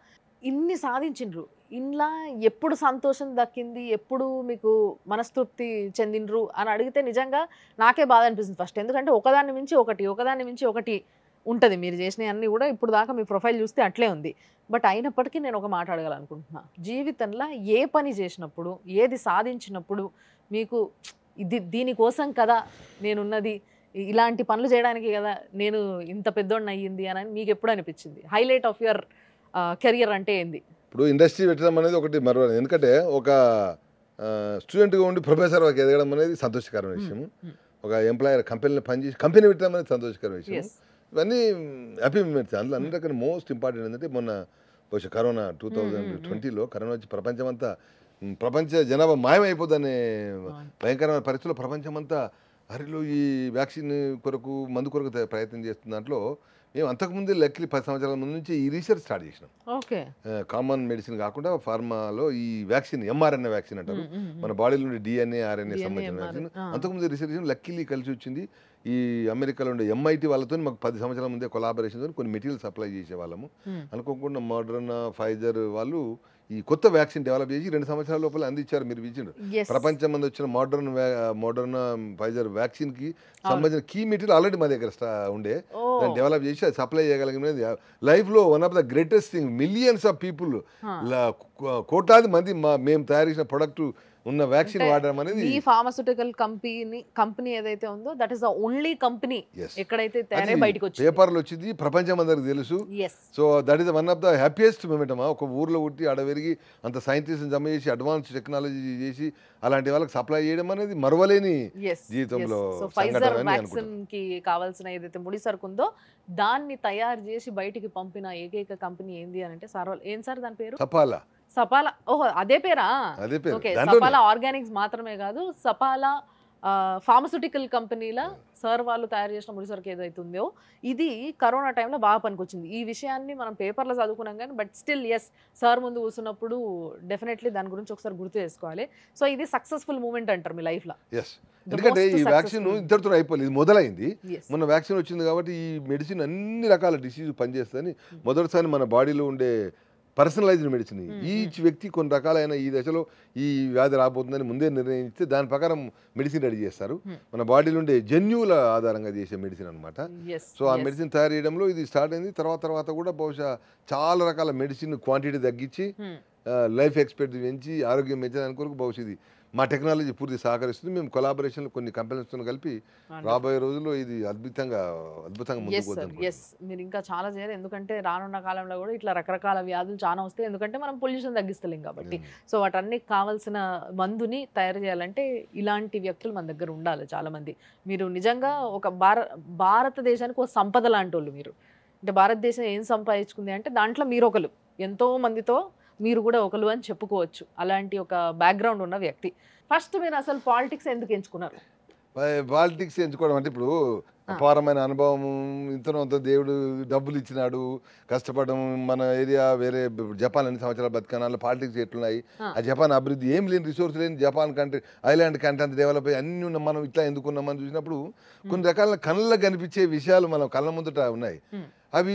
S1: ఇన్ని సాధించిండ్రు ఇంట్లో ఎప్పుడు సంతోషం దక్కింది ఎప్పుడు మీకు మనస్తృప్తి చెందిండ్రు అని అడిగితే నిజంగా నాకే బాధ అనిపిస్తుంది ఫస్ట్ ఎందుకంటే ఒకదాన్ని మించి ఒకటి ఒకదాని మించి ఒకటి ఉంటుంది మీరు చేసిన అన్నీ కూడా ఇప్పుడు దాకా మీ ప్రొఫైల్ చూస్తే అట్లే ఉంది బట్ అయినప్పటికీ నేను ఒక మాట్లాడగలనుకుంటున్నా జీవితంలో ఏ పని చేసినప్పుడు ఏది సాధించినప్పుడు మీకు ఇది దీనికోసం కదా నేనున్నది ఇలాంటి పనులు చేయడానికి కదా నేను ఇంత పెద్దోడిని అయ్యింది అని మీకు ఎప్పుడు అనిపించింది హైలైట్ ఆఫ్ యువర్ కెరియర్ అంటే ఏంది
S2: ఇప్పుడు ఇండస్ట్రీ పెట్టడం అనేది ఒకటి మరో ఎందుకంటే ఒక స్టూడెంట్గా ఉండి ప్రొఫెసర్ వాళ్ళకి ఎదగడం అనేది సంతోషకరమైన విషయం ఒక ఎంప్లాయర్ కంపెనీని పనిచేసి కంపెనీ పెట్టడం అనేది సంతోషకరమైన విషయం ఇవన్నీ హ్యాపీ అందులో అన్ని రకాల మోస్ట్ ఇంపార్టెంట్ ఏంటంటే మొన్న బహుశా కరోనా టూ థౌజండ్ ట్వంటీలో కరోనా వచ్చి ప్రపంచం అంతా ప్రపంచ జనాభా మాయమైపోద్దనే భయంకరమైన పరిస్థితుల్లో ప్రపంచమంతా హరిలో ఈ వ్యాక్సిన్ కొరకు మందు కొరకు ప్రయత్నం చేస్తున్న దాంట్లో మేము అంతకుముందు లక్కీ పది సంవత్సరాల ముందు నుంచి ఈ రీసెర్చ్ స్టార్ట్ చేసినాం ఓకే కామన్ మెడిసిన్ కాకుండా ఫార్మాలో ఈ వ్యాక్సిన్ ఎంఆర్ఎన్ఏ వ్యాక్సిన్ అంటారు మన బాడీలో ఉండే డిఎన్ఏ ఆర్ఎన్ఏ సంబంధించిన వ్యాక్సిన్ అంతకుముందు రీసెర్చ్ లక్కీలీ కలిసి వచ్చింది ఈ అమెరికాలో ఉండే ఎంఐటి వాళ్ళతో మాకు పది సంవత్సరాల ముందే కొలాబరేషన్ కొన్ని మెటీరియల్ సప్లై చేసే వాళ్ళము అనుకోకుండా మోడర్న్ ఫైజర్ వాళ్ళు ఈ కొత్త వ్యాక్సిన్ డెవలప్ చేసి రెండు సంవత్సరాల లోపల అందించారు మీరు ఇచ్చిండ్రు ప్రపంచం మంది వచ్చిన మోడర్న్ మోడర్న్ ఫైజర్ వ్యాక్సిన్ కి సంబంధించిన కీ మెటీరియల్ ఆల్రెడీ మా దగ్గర ఉండే దాన్ని డెవలప్ చేసి అది సప్లై చేయగలిగినది లైఫ్ లో one of the greatest thing millions of people కోట్లాది మంది మేము తయారు చేసిన ప్రొడక్ట్ ఉన్న వ్యాక్సిన్ వాడడం అనేది ఈ
S1: ఫార్మాస్యూటికల్ కంపెనీ కంపెనీ ఏదైతే ఉందో that is the only company ఎక్కడైతే తయారై బయటికి వచ్చింది
S2: పేపర్లు వచ్చింది ప్రపంచం అందరికి తెలుసు so that is one of the happiest moment అమ్మా ఒక ఊర్లో ఉట్టి ఆడ పెరిగి అంత సైంటిస్ట్ జమ చేసి అడ్వాన్స్ టెక్నాలజీ చేసి అలాంటి వాళ్ళకి సప్లై చేయడం అనేది మరవలేని జీవితంలో వ్యాక్సిన్
S1: కి కావాల్సిన ఏదైతే ముడి సరుకుందో దాన్ని తయారు చేసి బయటికి పంపిన ఏకైక కంపెనీ ఏంది అని అంటే సార్ ఏం సార్ దాని పేరు సపాలా సపాల ఓహో అదే పేరా అదే పేరు ఓకే ఆర్గానిక్స్ మాత్రమే కాదు సపాల ఫార్మస్యూటికల్ కంపెనీల సార్ వాళ్ళు తయారు చేసిన ముడిసరికి ఏదైతే ఉందో ఇది కరోనా టైంలో బాగా పనికొచ్చింది ఈ విషయాన్ని మనం పేపర్లో చదువుకున్నాం కానీ బట్ స్టిల్ ఎస్ సార్ ముందు కూర్చున్నప్పుడు డెఫినెట్లీ దాని గురించి ఒకసారి గుర్తు చేసుకోవాలి సో ఇది సక్సెస్ఫుల్ మూమెంట్ అంటారు మీ లైఫ్లో
S2: ఎస్ ఎందుకంటే ఈ వ్యాక్సిన్ ఇద్దరు అయిపోలేదు ఇది మొదలైంది మన వ్యాక్సిన్ వచ్చింది కాబట్టి ఈ మెడిసిన్ అన్ని రకాల డిసీజ్ పనిచేస్తుందని hmm. మొదటిసారి మన బాడీలో ఉండే పర్సనలైజ్డ్ మెడిసిన్ ఈచ్ వ్యక్తి కొన్ని రకాలైన ఈ దశలో ఈ వ్యాధి రాబోతుందని ముందే నిర్ణయించి దాని ప్రకారం మెడిసిన్ రెడీ చేస్తారు మన బాడీలో ఉండే జన్యువుల ఆధారంగా చేసే మెడిసిన్ అనమాట సో ఆ మెడిసిన్ తయారు చేయడంలో ఇది స్టార్ట్ అయింది తర్వాత తర్వాత కూడా బహుశా చాలా రకాల మెడిసిన్ క్వాంటిటీ తగ్గించి లైఫ్ ఎక్స్పెక్ట్ పెంచి ఆరోగ్యం పెంచడానికి కొరకు బహుశా ఇది మా టెక్నాలజీ పూర్తి సహకరిస్తుంది మేము కొలాబరేషన్లు కొన్ని కంపెనీస్తో కలిపి రాబోయే రోజుల్లో ఇది అద్భుతంగా అద్భుతంగా
S1: ఎస్ మీరు ఇంకా చాలా చేయాలి ఎందుకంటే రానున్న కాలంలో కూడా ఇట్లా రకరకాల వ్యాధులు చాలా వస్తాయి ఎందుకంటే మనం పొల్యూషన్ తగ్గిస్తలేం కాబట్టి hmm. సో వాటన్ని కావాల్సిన మందుని తయారు చేయాలంటే ఇలాంటి వ్యక్తులు మన దగ్గర ఉండాలి చాలామంది మీరు నిజంగా ఒక భార భారతదేశానికి ఒక సంపద లాంటి మీరు అంటే భారతదేశం ఏం సంపాదించుకుంది అంటే దాంట్లో మీరు ఒకరు ఎంతో మందితో మీరు కూడా ఒకరు అని చెప్పుకోవచ్చు అలాంటి ఒక బ్యాక్గ్రౌండ్ ఉన్న వ్యక్తి ఫస్ట్ మీరు అసలు పాలిటిక్స్ ఎందుకు ఎంచుకున్నారు
S2: పాలిటిక్స్ ఎంచుకోవడం అంటే ఇప్పుడు అపారమైన అనుభవం ఇంతనంత దేవుడు డబ్బులు ఇచ్చినాడు కష్టపడడం మన ఏరియా వేరే జపాన్ అన్ని సంవత్సరాలు బతికనాలు పాలిటిక్స్ ఎట్లున్నాయి ఆ జపాన్ అభివృద్ధి ఏం లేని రిసోర్స్ లేని జపాన్ కంట్రీ ఐలాండ్ కంట్రీ అంత డెవలప్ అయ్యి అన్ని ఉన్న మనం ఇట్లా ఎందుకున్నామని చూసినప్పుడు కొన్ని రకాల కళ్ళ కనిపించే విషయాలు మనం కళ్ళ ముందుట ఉన్నాయి అవి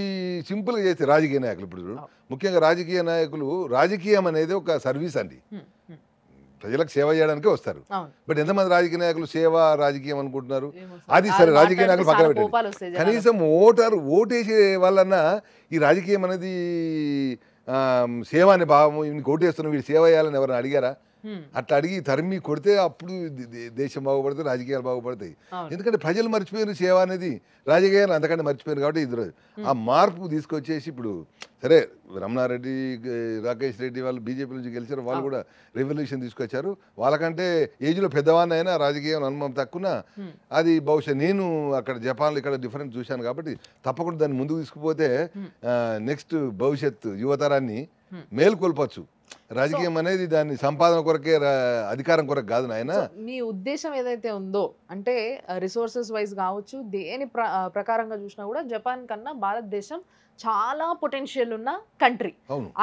S2: సింపుల్గా చేస్తే రాజకీయ నాయకులు ఇప్పుడు ముఖ్యంగా రాజకీయ నాయకులు రాజకీయం అనేది ఒక సర్వీస్ అండి ప్రజలకు సేవ చేయడానికి వస్తారు బట్ ఎంతమంది రాజకీయ నాయకులు సేవ రాజకీయం అనుకుంటున్నారు అది సరే రాజకీయ నాయకులు పక్కన పెట్టారు కనీసం ఓటర్ ఓటేసే వాళ్ళన్న ఈ రాజకీయం అనేది సేవ అనే భావం ఇవి ఓటేస్తున్నాం వీడు సేవ చేయాలని ఎవరైనా అడిగారా అట్లా అడిగి తరిమి కొడితే అప్పుడు దేశం బాగుపడుతుంది రాజకీయాలు బాగుపడతాయి ఎందుకంటే ప్రజలు మర్చిపోయిన సేవ అనేది రాజకీయాలు అంతకంటే మర్చిపోయిన కాబట్టి ఈరోజు ఆ మార్పు తీసుకొచ్చేసి ఇప్పుడు సరే రమణారెడ్డి రాకేష్ రెడ్డి వాళ్ళు బీజేపీ నుంచి గెలిచారు వాళ్ళు కూడా రెవల్యూషన్ తీసుకొచ్చారు వాళ్ళకంటే ఏజ్లో పెద్దవాన్ని అయినా రాజకీయం అనుభవం తక్కువ అది బహుశా నేను అక్కడ జపాన్లో ఇక్కడ డిఫరెంట్ చూశాను కాబట్టి తప్పకుండా దాన్ని ముందుకు తీసుకుపోతే నెక్స్ట్ భవిష్యత్ యువతరాన్ని మేల్కొల్పచ్చు రాజకీయం అనేది దాన్ని సంపాదన కొరకే అధికారం కొరకు కాదు నాయన
S1: మీ ఉద్దేశం ఏదైతే ఉందో అంటే రిసోర్సెస్ వైజ్ కావచ్చు దేని ప్రకారంగా చూసినా కూడా జపాన్ కన్నా భారతదేశం చాలా పొటెన్షియల్ ఉన్న కంట్రీ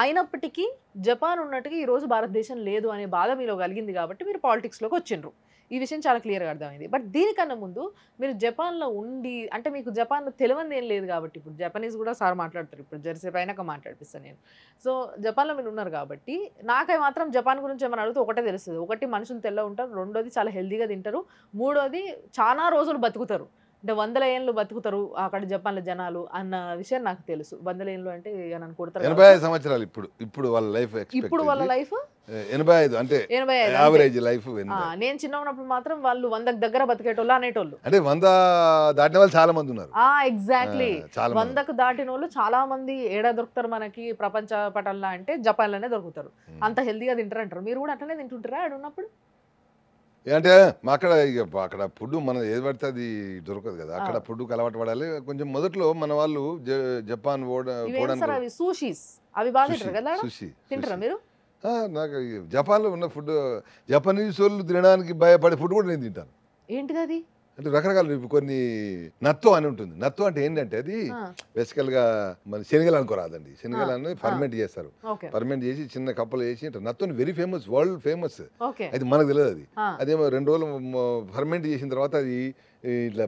S1: అయినప్పటికీ జపాన్ ఉన్నట్టుగా ఈరోజు భారతదేశం లేదు అనే బాధ మీలో కలిగింది కాబట్టి మీరు పాలిటిక్స్లోకి వచ్చిండ్రు ఈ విషయం చాలా క్లియర్గా అర్థమైంది బట్ దీనికన్నా ముందు మీరు జపాన్లో ఉండి అంటే మీకు జపాన్లో తెలియని ఏం లేదు కాబట్టి ఇప్పుడు జపనీస్ కూడా సార్ మాట్లాడతారు ఇప్పుడు జెర్సీ పైన మాట్లాడిపిస్తాను నేను సో జపాన్లో మీరు ఉన్నారు కాబట్టి నాకై మాత్రం జపాన్ గురించి ఏమైనా అడిగితే ఒకటే తెలుస్తుంది ఒకటి మనుషులు తెల్ల ఉంటారు రెండోది చాలా హెల్దీగా తింటారు మూడోది చాలా రోజులు బతుకుతారు అంటే వందల ఏళ్ళు బతుకుతారు అక్కడ జపాన్ల జనాలు అన్న విషయం నాకు తెలుసు వందల ఏళ్ళు అంటే ఎనభై ఐదు
S2: సంవత్సరాలు ఇప్పుడు ఇప్పుడు వాళ్ళ లైఫ్ ఇప్పుడు వాళ్ళ లైఫ్ ఎనభై ఐదు అంటే యావరేజ్ లైఫ్
S1: నేను చిన్న ఉన్నప్పుడు మాత్రం వాళ్ళు వంద దగ్గర బతికేటోళ్ళు అనేటోళ్ళు
S2: అంటే వంద దాటిన వాళ్ళు చాలా మంది ఉన్నారు
S1: ఎగ్జాక్ట్లీ వందకు దాటిన వాళ్ళు చాలా మంది ఏడ దొరుకుతారు మనకి ప్రపంచ పటంలో అంటే జపాన్లోనే దొరుకుతారు అంత హెల్దీగా తింటారంటారు మీరు కూడా అట్లనే తింటుంటారా ఆడ ఉన్నప్పుడు
S2: అంటే అక్కడ అక్కడ ఫుడ్ మన ఏది పడితే అది దొరకదు కదా అక్కడ ఫుడ్ అలవాటు పడాలి కొంచెం మొదట్లో మన వాళ్ళు జపాన్ నాకు జపాన్ జపాన్లో ఉన్న ఫుడ్ జపనీస్ వాళ్ళు తినడానికి భయపడే ఫుడ్ కూడా నేను తింటాను ఏంటిది అది అంటే రకరకాల కొన్ని నత్వం అని ఉంటుంది నత్వం అంటే ఏంటంటే అది బేసికల్ గా మన శనగలు అనుకోరాదండి శనగలు అనేది ఫర్మెంట్ చేస్తారు ఫర్మెంట్ చేసి చిన్న కప్పలు చేసి నత్వం వెరీ ఫేమస్ వరల్డ్ ఫేమస్ అది మనకు తెలియదు అది అదేమో రెండు రోజులు ఫర్మెంట్ చేసిన తర్వాత అది ఇట్లా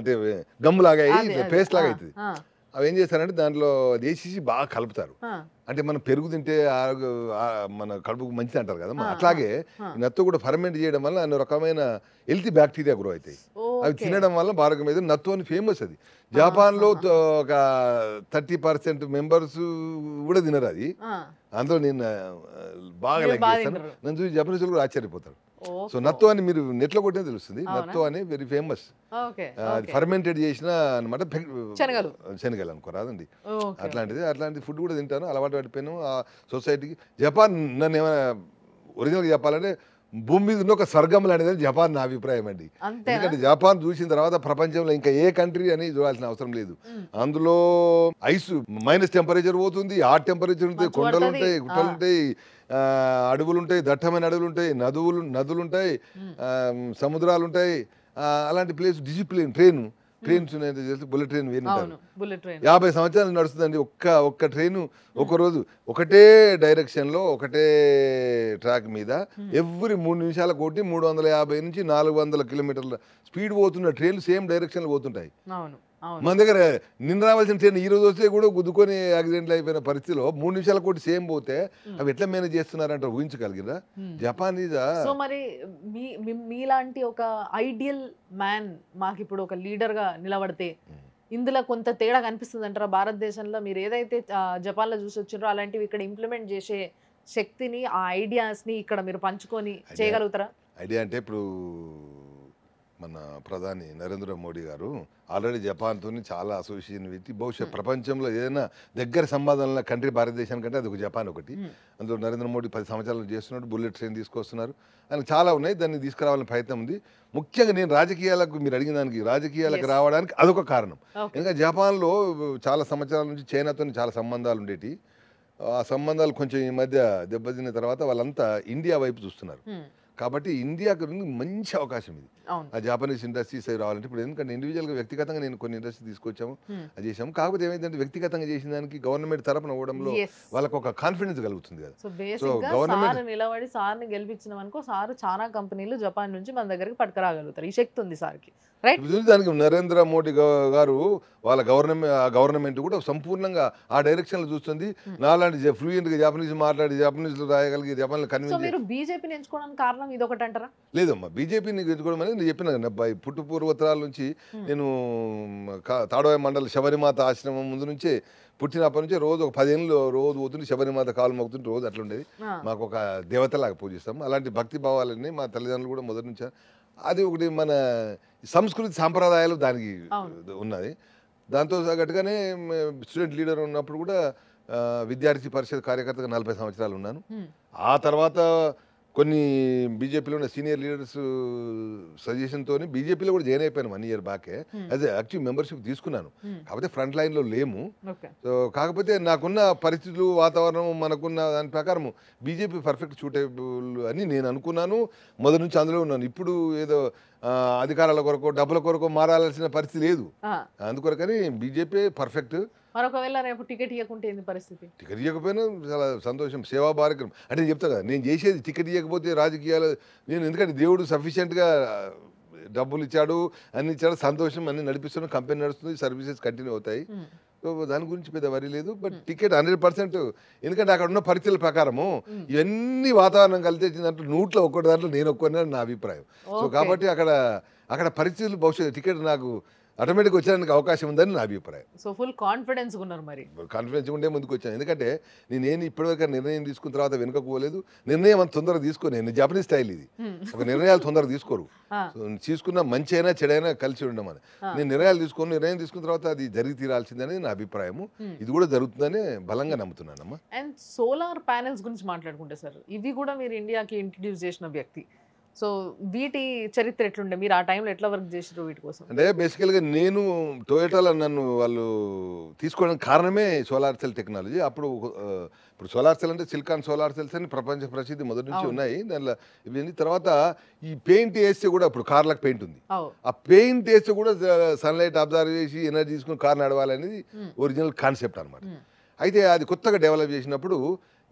S2: అంటే గమ్ లాగా ఇట్లా పేస్ట్ లాగా అవుతుంది అవి ఏం చేస్తారంటే దాంట్లో దేశీసి బాగా కలుపుతారు అంటే మనం పెరుగు తింటే మన కడుపుకు మంచిది అంటారు కదా అట్లాగే నత్తు కూడా ఫర్మెంట్ చేయడం వల్ల అన్ని రకమైన హెల్తీ బ్యాక్టీరియా గ్రో అవుతాయి అవి తినడం వల్ల భారత మీద నత్తు అని ఫేమస్ అది జపాన్ లో ఒక థర్టీ పర్సెంట్ మెంబర్స్ కూడా తినరు అది అందులో నేను బాగా లైక్ చూసి జపనీస్ కూడా ఆశ్చర్యపోతారు సో నత్తు అని మీరు నెట్లో కొట్టిన తెలుస్తుంది నత్తు అని వెరీ ఫేమస్ ఫర్మెంటెడ్ చేసిన అనమాట శనగలు అనుకో రాదండి అట్లాంటిది అట్లాంటి ఫుడ్ కూడా తింటాను అలవాటు పడిపోయాను ఆ సొసైటీకి జపాన్ నన్ను ఏమైనా ఒరిజినల్గా చెప్పాలంటే భూమి మీద ఉన్న ఒక స్వర్గం లాంటిది జపాన్ నా అభిప్రాయం అండి ఎందుకంటే జపాన్ చూసిన తర్వాత ప్రపంచంలో ఇంకా ఏ కంట్రీ అని చూడాల్సిన అవసరం లేదు అందులో ఐస్ మైనస్ టెంపరేచర్ పోతుంది హాట్ టెంపరేచర్ ఉంటాయి కొండలు ఉంటాయి గుట్టలు ఉంటాయి అడవులు ఉంటాయి దట్టమైన అడవులు ఉంటాయి నదువులు నదులు ఉంటాయి సముద్రాలు ఉంటాయి అలాంటి ప్లేస్ డిసిప్లిన్ ట్రైన్ ట్రైన్స్ తెలిసి బుల్లెట్ ట్రైన్
S1: వేరు
S2: యాభై సంవత్సరాలు నడుస్తుందండి ఒక్క ఒక్క ట్రైన్ రోజు ఒకటే డైరెక్షన్లో ఒకటే ట్రాక్ మీద ఎవ్రీ మూడు నిమిషాల కోటి మూడు వందల యాభై నుంచి నాలుగు వందల కిలోమీటర్ల స్పీడ్ పోతున్న ట్రైన్లు సేమ్ డైరెక్షన్ పోతుంటాయి మన దగ్గర నిన్న రావాల్సిన ట్రైన్ ఈ రోజు వస్తే కూడా గుద్దుకొని యాక్సిడెంట్లు అయిపోయిన పరిస్థితిలో మూడు నిమిషాల కోటి సేమ్ పోతే అవి ఎట్లా మేనేజ్ చేస్తున్నారంటే ఊహించగలిగిరా జపాన్ సో
S1: మరి మీలాంటి ఒక ఐడియల్ మ్యాన్ మాకు ఇప్పుడు ఒక లీడర్ గా నిలబడితే ఇందులో కొంత తేడా కనిపిస్తుంది అంటారా భారతదేశంలో మీరు ఏదైతే లో చూసి వచ్చినారో అలాంటివి ఇక్కడ ఇంప్లిమెంట్ చేసే శక్తిని ఆ ఐడియాస్ ని ఇక్కడ మీరు పంచుకొని చేయగలుగుతారా
S2: ఐడియా అంటే ఇప్పుడు మన ప్రధాని నరేంద్ర మోడీ గారు ఆల్రెడీ జపాన్తో చాలా అసోసియేషన్ పెట్టి బహుశా hmm. ప్రపంచంలో ఏదైనా దగ్గర సంబంధంలో కంట్రీ భారతదేశానికంటే అది ఒక జపాన్ ఒకటి hmm. అందులో నరేంద్ర మోడీ పది సంవత్సరాలు చేస్తున్నాడు బుల్లెట్ ట్రైన్ తీసుకొస్తున్నారు ఆయన చాలా ఉన్నాయి దాన్ని తీసుకురావాలని ప్రయత్నం ఉంది ముఖ్యంగా నేను రాజకీయాలకు మీరు అడిగిన దానికి రాజకీయాలకు రావడానికి అదొక కారణం ఇంకా జపాన్లో చాలా సంవత్సరాల నుంచి చైనాతో చాలా సంబంధాలు ఉండేటి ఆ సంబంధాలు కొంచెం ఈ మధ్య దెబ్బతిన్న తర్వాత వాళ్ళంతా ఇండియా వైపు చూస్తున్నారు hmm. కాబట్టి ఇండియాకు మంచి అవకాశం ఇది ఆ జాపనీస్ ఇండస్ట్రీస్ అవి రావాలంటే ఇప్పుడు ఎందుకంటే ఇండివిజువల్గా వ్యక్తిగతంగా నేను కొన్ని ఇండస్ట్రీ తీసుకొచ్చాము అది చేసాము కాకపోతే ఏమైందంటే వ్యక్తిగతంగా చేసిన దానికి గవర్నమెంట్ తరపున అవ్వడంలో వాళ్ళకి ఒక కాన్ఫిడెన్స్ కలుగుతుంది
S1: కదా సో గవర్నమెంట్ నిలబడి సార్ని గెలిపించిన అనుకో సార్ చాలా కంపెనీలు జపాన్ నుంచి మన దగ్గరికి పట్టుకురాగలుగుతారు ఈ శక్తి ఉంది సార్కి
S2: దానికి నరేంద్ర మోడీ గారు వాళ్ళ గవర్నమెంట్ గవర్నమెంట్ కూడా సంపూర్ణంగా ఆ డైరెక్షన్ లో చూస్తుంది నాలాంటి ఫ్లూయెంట్ గా జపనీస్ మాట్లాడి జపనీస్ రాయగలిగి జపాన్ కన్విన్స్
S1: మీరు బీజేపీని ఎంచుకోవడానికి కారణం ఇది ఒకటి అంటారా
S2: లేదమ్మా బీజేపీని ఎంచుకోవడం అనేది నేను చెప్పిన కదా అబ్బాయి పుట్టు పూర్వతరాల నుంచి నేను తాడవాయి మండల శబరిమాత ఆశ్రమం ముందు నుంచే పుట్టినప్పటి నుంచే రోజు ఒక పదిహేను రోజు పోతుంటే శబరిమాత కాలు మొక్కుతుంటే రోజు ఉండేది మాకు ఒక దేవతలాగా పూజిస్తాం అలాంటి భక్తి భావాలన్నీ మా తల్లిదండ్రులు కూడా మొదటి నుంచి అది ఒకటి మన సంస్కృతి సాంప్రదాయాలు దానికి ఉన్నది దాంతో తగ్గట్టుగానే స్టూడెంట్ లీడర్ ఉన్నప్పుడు కూడా విద్యార్థి పరిషత్ కార్యకర్తగా నలభై సంవత్సరాలు ఉన్నాను ఆ తర్వాత కొన్ని బీజేపీలో ఉన్న సీనియర్ లీడర్స్ సజెషన్తో బీజేపీలో కూడా జాయిన్ అయిపోయాను one year back as active membership తీసుకున్నాను hmm. కాకపోతే ఫ్రంట్ లైన్లో లేము సో కాకపోతే నాకున్న పరిస్థితులు వాతావరణం మనకున్న దాని ప్రకారం బీజేపీ పర్ఫెక్ట్ సూటబుల్ అని నేను అనుకున్నాను మొదటి నుంచి అందులో ఉన్నాను ఇప్పుడు ఏదో అధికారాల కొరకు డబ్బుల కొరకు మారాల్సిన పరిస్థితి లేదు అందుకొరకని బీజేపీ పర్ఫెక్ట్
S1: మరొకవేళ రేపు టికెట్ ఇవ్వకుంటే ఏంది పరిస్థితి
S2: టికెట్ ఇవ్వకపోయినా చాలా సంతోషం సేవా కార్యక్రమం అంటే నేను చెప్తా కదా నేను చేసేది టికెట్ ఇవ్వకపోతే రాజకీయాలు నేను ఎందుకంటే దేవుడు సఫిషియెంట్గా డబ్బులు ఇచ్చాడు అన్ని ఇచ్చాడు సంతోషం అన్ని నడిపిస్తున్నాడు కంపెనీ నడుస్తుంది సర్వీసెస్ కంటిన్యూ అవుతాయి సో దాని గురించి పెద్ద వరి లేదు బట్ టికెట్ హండ్రెడ్ పర్సెంట్ ఎందుకంటే అక్కడ ఉన్న పరిస్థితుల ప్రకారము ఇవన్నీ వాతావరణం కలితే దాంట్లో నూట్లో ఒక్కటి దాంట్లో నేను ఒక్కనే నా అభిప్రాయం సో కాబట్టి అక్కడ అక్కడ పరిస్థితులు భవిష్యత్తు టికెట్ నాకు ఆటోమేటిక్ వచ్చేదానికి అవకాశం ఉందని నా అభిప్రాయం
S1: సో ఫుల్ కాన్ఫిడెన్స్ ఉన్నారు మరి
S2: కాన్ఫిడెన్స్ ఉండే ముందుకు వచ్చాను ఎందుకంటే నేను ఏం ఇప్పటివరకు నిర్ణయం తీసుకున్న తర్వాత వెనుకకు పోలేదు నిర్ణయం అంత తొందరగా నేను జపనీస్ స్టైల్ ఇది ఒక నిర్ణయాలు తొందరగా తీసుకోరు తీసుకున్న మంచి అయినా చెడైనా కలిసి ఉండమని నేను నిర్ణయాలు తీసుకుని నిర్ణయం తీసుకున్న తర్వాత అది జరిగి తీరాల్సిందని నా అభిప్రాయము ఇది కూడా జరుగుతుందని బలంగా నమ్ముతున్నానమ్మా
S1: అండ్ సోలార్ ప్యానెల్స్ గురించి మాట్లాడుకుంటే సార్ ఇవి కూడా మీరు ఇండియాకి ఇంట్రడ్యూస్ చేసిన వ్యక్తి సో వీటి చరిత్ర ఎట్లుండే మీరు ఆ టైంలో ఎట్లా వర్క్ చేసారు వీటి కోసం అంటే
S2: బేసికల్గా నేను టొయోటాలో నన్ను వాళ్ళు తీసుకోవడానికి కారణమే సోలార్ సెల్ టెక్నాలజీ అప్పుడు ఇప్పుడు సోలార్ సెల్ అంటే సిల్కాన్ సోలార్ సెల్స్ అని ప్రపంచ ప్రసిద్ధి మొదటి నుంచి ఉన్నాయి దానిలో ఇవన్నీ తర్వాత ఈ పెయింట్ వేస్తే కూడా ఇప్పుడు కార్లకు పెయింట్ ఉంది ఆ పెయింట్ వేస్తే కూడా సన్లైట్ అబ్జర్వ్ చేసి ఎనర్జీ తీసుకుని కార్ నడవాలనేది ఒరిజినల్ కాన్సెప్ట్ అనమాట అయితే అది కొత్తగా డెవలప్ చేసినప్పుడు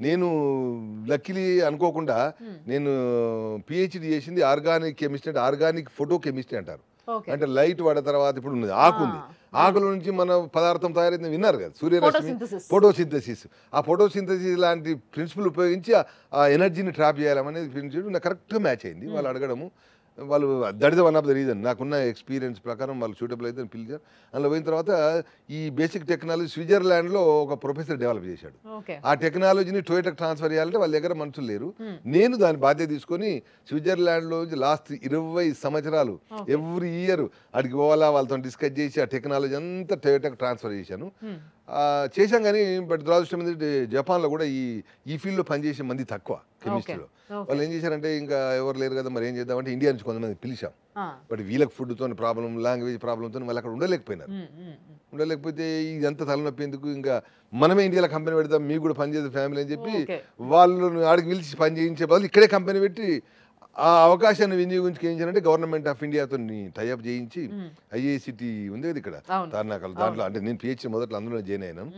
S2: నేను లక్కీలీ అనుకోకుండా hmm. నేను పిహెచ్డి చేసింది ఆర్గానిక్ కెమిస్ట్రీ అంటే ఆర్గానిక్ ఫోటో కెమిస్ట్రీ అంటారు అంటే లైట్ వాడిన తర్వాత ఇప్పుడు ఉన్నది ఆకు ఉంది ah, ఆకుల నుంచి మన పదార్థం తయారైంది విన్నారు కదా సూర్యరశ్మి ఫోటోసింథసిస్ ఆ ఫోటోసింథసిస్ లాంటి ప్రిన్సిపల్ ఉపయోగించి ఆ ఎనర్జీని ట్రాప్ చేయాలనేది ప్రిన్సిపల్ నాకు కరెక్ట్గా మ్యాచ్ అయింది hmm. వాళ్ళు అడగడము వాళ్ళు that is one of the reason నాకున్న ఎక్స్పీరియన్స్ ప్రకారం వాళ్ళు సూటబుల్ అయితే పిలిచారు అందులో పోయిన తర్వాత ఈ బేసిక్ టెక్నాలజీ స్విట్జర్లాండ్లో ఒక ప్రొఫెసర్ డెవలప్ చేశాడు ఆ టెక్నాలజీని టొయోటకు ట్రాన్స్ఫర్ చేయాలంటే వాళ్ళ దగ్గర మనుషులు లేరు నేను దాని బాధ్యత తీసుకొని స్విట్జర్లాండ్లో లాస్ట్ ఇరవై సంవత్సరాలు ఎవ్రీ ఇయర్ అడిగి పోవాలా వాళ్ళతో డిస్కస్ చేసి ఆ టెక్నాలజీ అంతా టొయోటకు ట్రాన్స్ఫర్ చేశాను చేశాం కానీ బట్ దురదృష్టం ఏంటంటే జపాన్లో కూడా ఈ ఈ ఫీల్డ్లో పనిచేసే మంది తక్కువ కెమిస్ట్రీలో వాళ్ళు ఏం చేశారంటే ఇంకా ఎవరు లేరు కదా మరి ఏం చేద్దాం అంటే ఇండియా నుంచి కొంతమంది పిలిచాం బట్ వీళ్ళకి ఫుడ్తో ప్రాబ్లం లాంగ్వేజ్ ప్రాబ్లంతో వాళ్ళు అక్కడ ఉండలేకపోయినారు ఉండలేకపోతే ఇదంతా తలనొప్పి ఎందుకు ఇంకా మనమే ఇండియాలో కంపెనీ పెడతాం మీకు కూడా పనిచేసే ఫ్యామిలీ అని చెప్పి వాళ్ళు ఆడికి పిలిచి పని చేయించే బదులు ఇక్కడే కంపెనీ పెట్టి ఆ అవకాశాన్ని ఏం చేయాలంటే గవర్నమెంట్ ఆఫ్ ఇండియాతో టైఅప్ చేయించి ఐఐసిటి ఉంది కదా ఇక్కడ తార్నాకల్ దాంట్లో అంటే నేను పిహెచ్ మొదట్లో అందులో జాయిన్ అయినాను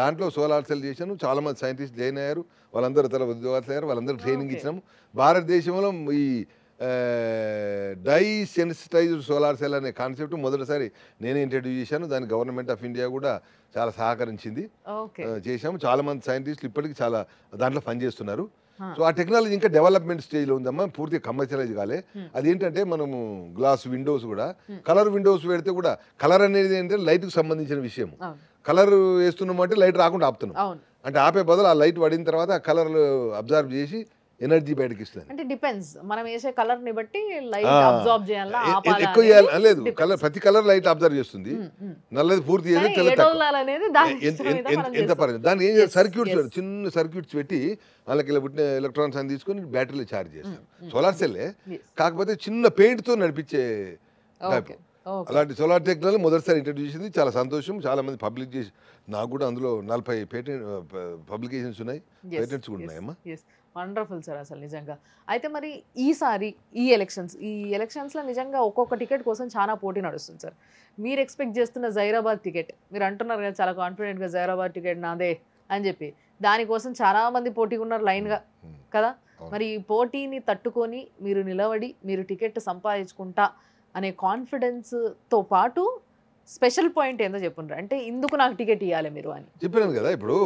S2: దాంట్లో సోలార్ సెల్ చేశాను చాలా మంది సైంటిస్ట్ జాయిన్ అయ్యారు వాళ్ళందరూ తల ఉద్యోగాలు అయ్యారు వాళ్ళందరూ ట్రైనింగ్ ఇచ్చినాము భారతదేశంలో ఈ డై సెన్సిటైజ్డ్ సోలార్ సెల్ అనే కాన్సెప్ట్ మొదటిసారి నేనే ఇంట్రడ్యూస్ చేశాను దాన్ని గవర్నమెంట్ ఆఫ్ ఇండియా కూడా చాలా సహకరించింది చేశాము చాలా మంది సైంటిస్టులు ఇప్పటికీ చాలా దాంట్లో పనిచేస్తున్నారు సో ఆ టెక్నాలజీ ఇంకా డెవలప్మెంట్ స్టేజ్లో ఉందమ్మా పూర్తిగా కమర్షియలైజ్ కాలే అదేంటంటే మనము గ్లాస్ విండోస్ కూడా కలర్ విండోస్ పెడితే కూడా కలర్ అనేది ఏంటంటే లైట్కి సంబంధించిన విషయం కలర్ వేస్తున్నాం అంటే లైట్ రాకుండా ఆపుతున్నాం అంటే ఆపే బదులు ఆ లైట్ పడిన తర్వాత ఆ కలర్ అబ్జర్వ్ చేసి ఎనర్జీ బయటకి ఇస్తుంది
S1: అంటే డిపెండ్స్ మనం వేసే కలర్ ని బట్టి లైట్ చేయాలా ఎక్కువ
S2: లేదు కలర్ ప్రతి కలర్ లైట్ అబ్జర్వ్ చేస్తుంది నల్లది పూర్తి ఎంత పర్లేదు దాని ఏం సర్క్యూట్స్ చిన్న సర్క్యూట్స్ పెట్టి వాళ్ళకి ఇలా పుట్టిన ఎలక్ట్రాన్స్ అని తీసుకొని బ్యాటరీలు ఛార్జ్ చేస్తారు సోలార్ సెల్లే కాకపోతే చిన్న పెయింట్ తో నడిపించే అలాంటి సోలార్ టెక్నాలజీ మొదటిసారి ఇంట్రడ్యూస్ చేసింది చాలా సంతోషం చాలా మంది పబ్లిక్ చేసి నాకు కూడా అందులో నలభై పేటెంట్ uh, పబ్లికేషన్స్ ఉన్నాయి పేటెంట్స్ కూడా ఉన్నాయమ్మా
S1: వండర్ఫుల్ సార్ అసలు నిజంగా అయితే మరి ఈసారి ఈ ఎలక్షన్స్ ఈ ఎలక్షన్స్లో నిజంగా ఒక్కొక్క టికెట్ కోసం చాలా పోటీ నడుస్తుంది సార్ మీరు ఎక్స్పెక్ట్ చేస్తున్న జైరాబాద్ టికెట్ మీరు అంటున్నారు కదా చాలా కాన్ఫిడెంట్గా జైరాబాద్ టికెట్ నాదే అని చెప్పి దానికోసం చాలామంది పోటీ ఉన్నారు లైన్గా కదా మరి ఈ పోటీని తట్టుకొని మీరు నిలబడి మీరు టికెట్ సంపాదించుకుంటా అనే కాన్ఫిడెన్స్తో పాటు స్పెషల్ పాయింట్ ఏందో చెప్పండి అంటే ఇందుకు నాకు టికెట్ ఇవ్వాలి మీరు అని
S2: చెప్పినాను కదా ఇప్పుడు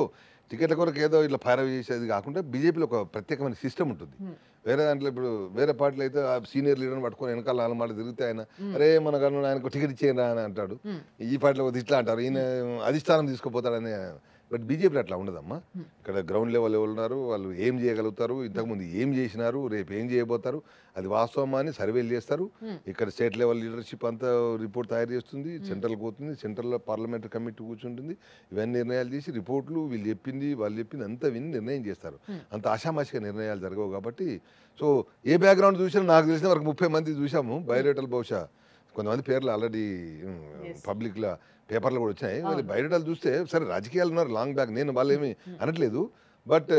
S2: టికెట్ల కొరకు ఏదో ఇట్లా ఫైరవ్ చేసేది కాకుండా బీజేపీలో ఒక ప్రత్యేకమైన సిస్టమ్ ఉంటుంది వేరే దాంట్లో ఇప్పుడు వేరే పార్టీలు అయితే ఆ సీనియర్ లీడర్ని పట్టుకొని వెనకాల నాలుగు మాటలు తిరిగితే ఆయన అరే మన కన్నా ఆయనకు టికెట్ ఇచ్చేయరా అని అంటాడు ఈ పార్టీలో ఇట్లా అంటారు ఈయన అధిష్టానం తీసుకుపోతాడని బట్ బీజేపీలో అట్లా ఉండదమ్మా ఇక్కడ గ్రౌండ్ లెవెల్ ఎవరు ఉన్నారు వాళ్ళు ఏం చేయగలుగుతారు ఇంతకుముందు ఏం చేసినారు రేపు ఏం చేయబోతారు అది వాస్తవమా అని సర్వేలు చేస్తారు ఇక్కడ స్టేట్ లెవెల్ లీడర్షిప్ అంతా రిపోర్ట్ తయారు చేస్తుంది సెంట్రల్కి పోతుంది సెంట్రల్లో పార్లమెంటరీ కమిటీ కూర్చుంటుంది ఇవన్నీ నిర్ణయాలు చేసి రిపోర్ట్లు వీళ్ళు చెప్పింది వాళ్ళు చెప్పింది అంతా విని నిర్ణయం చేస్తారు అంత ఆశామాషిగా నిర్ణయాలు జరగవు కాబట్టి సో ఏ బ్యాక్గ్రౌండ్ చూసినా నాకు తెలిసిన వరకు ముప్పై మంది చూసాము బయోడేటల్ బహుశా కొంతమంది పేర్లు ఆల్రెడీ పబ్లిక్లో పేపర్లు కూడా వచ్చాయి మరి బయట చూస్తే సరే రాజకీయాలు ఉన్నారు లాంగ్ బ్యాక్ నేను వాళ్ళు ఏమి అనట్లేదు బట్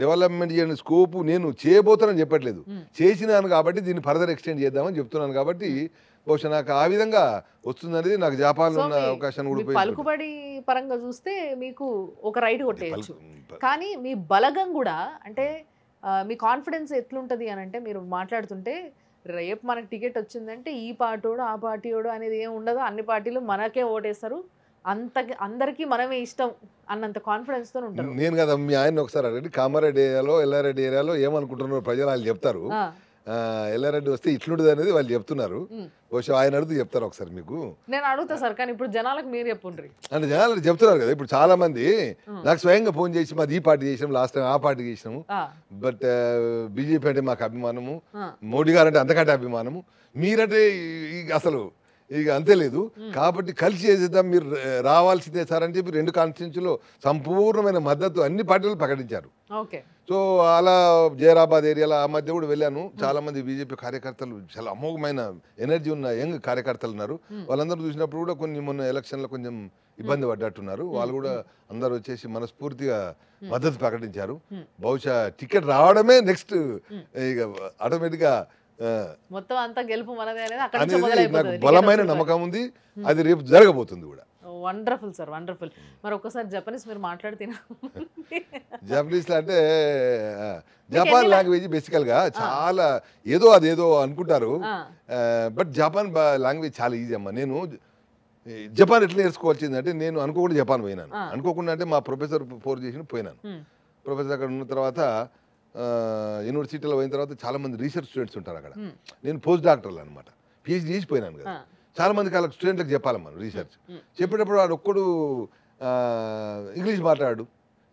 S2: డెవలప్మెంట్ uh, చేయని స్కోప్ నేను చేయబోతానని చెప్పట్లేదు చేసినాను కాబట్టి దీన్ని ఫర్దర్ ఎక్స్టెండ్ చేద్దామని చెప్తున్నాను కాబట్టి బహుశా నాకు ఆ విధంగా వస్తుందనేది నాకు జపాన్లో ఉన్న అవకాశాన్ని కూడా పలుకుబడి
S1: పరంగా చూస్తే మీకు ఒక రైడ్ కొట్టేయచ్చు కానీ మీ బలగం కూడా అంటే మీ కాన్ఫిడెన్స్ ఎట్లుంటుంది అని అంటే మీరు మాట్లాడుతుంటే రేపు మనకు టికెట్ వచ్చిందంటే ఈ పార్టీ ఆ పార్టీ అనేది ఏం ఉండదు అన్ని పార్టీలు మనకే ఓటేస్తారు అంత అందరికీ మనమే ఇష్టం అన్నంత కాన్ఫిడెన్స్తో ఉంటారు
S2: నేను కదా మీ ఆయన ఒకసారి అడగండి కామారెడ్డి ఏరియాలో ఎల్లారెడ్డి ఏరియాలో ఏమనుకుంటున్నారో ప్రజలు వాళ్ళు చెప్తారు ఎల్లారెడ్డి వస్తే ఇట్లుండదు అనేది వాళ్ళు చెప్తున్నారు బహుశా ఆయన అడుగుతూ చెప్తారు ఒకసారి మీకు
S1: నేను అడుగుతా సార్ కానీ ఇప్పుడు జనాలకు మీరు చెప్పండి
S2: అంటే జనాలు చెప్తున్నారు కదా ఇప్పుడు చాలా మంది నాకు స్వయంగా ఫోన్ చేసి మాది ఈ పార్టీ చేసినాం లాస్ట్ టైం ఆ పార్టీ చేసినాము బట్ బీజేపీ అంటే మాకు అభిమానము మోడీ గారు అంటే అంతకంటే అభిమానము మీరంటే అసలు ఇక అంతేలేదు కాబట్టి కలిసి చేసేద్దాం మీరు రావాల్సిందే సార్ అని చెప్పి రెండు కాన్స్టిట్యూన్సీలో సంపూర్ణమైన మద్దతు అన్ని పార్టీలు ప్రకటించారు సో అలా జయరాబాద్ ఏరియాలో ఆ మధ్య కూడా వెళ్ళాను చాలా మంది బీజేపీ కార్యకర్తలు చాలా అమోఘమైన ఎనర్జీ ఉన్న యంగ్ కార్యకర్తలు ఉన్నారు వాళ్ళందరూ చూసినప్పుడు కూడా కొన్ని మొన్న ఎలక్షన్లో కొంచెం ఇబ్బంది పడ్డట్టున్నారు వాళ్ళు కూడా అందరూ వచ్చేసి మనస్ఫూర్తిగా మద్దతు ప్రకటించారు బహుశా టికెట్ రావడమే నెక్స్ట్ ఇక ఆటోమేటిక్గా
S1: మొత్తం అంతా గెలుపు బలమైన నమ్మకం
S2: ఉంది అది రేపు జరగబోతుంది కూడా
S1: వండర్ఫుల్ సార్ వండర్ఫుల్ మరి ఒక్కసారి జపనీస్ మీరు మాట్లాడుతున్నా [laughs]
S2: జపనీస్ అంటే జపాన్ లాంగ్వేజ్ బేసికల్ గా చాలా ఏదో అదేదో అనుకుంటారు బట్ జపాన్ లాంగ్వేజ్ చాలా ఈజీ అమ్మా నేను జపాన్ ఎట్లా అంటే నేను అనుకోకుండా జపాన్ పోయినాను అనుకోకుండా అంటే మా ప్రొఫెసర్ ఫోర్ చేసి పోయినాను ప్రొఫెసర్ అక్కడ ఉన్న తర్వాత యూనివర్సిటీలో పోయిన తర్వాత చాలామంది రీసెర్చ్ స్టూడెంట్స్ ఉంటారు అక్కడ నేను పోస్ట్ డాక్టర్లు అనమాట పిహెచ్డి చేసిపోయినాను కదా చాలామందికి వాళ్ళకి స్టూడెంట్లకు చెప్పాలి మనం రీసెర్చ్ చెప్పేటప్పుడు వాడు ఒక్కడు ఇంగ్లీష్ మాట్లాడు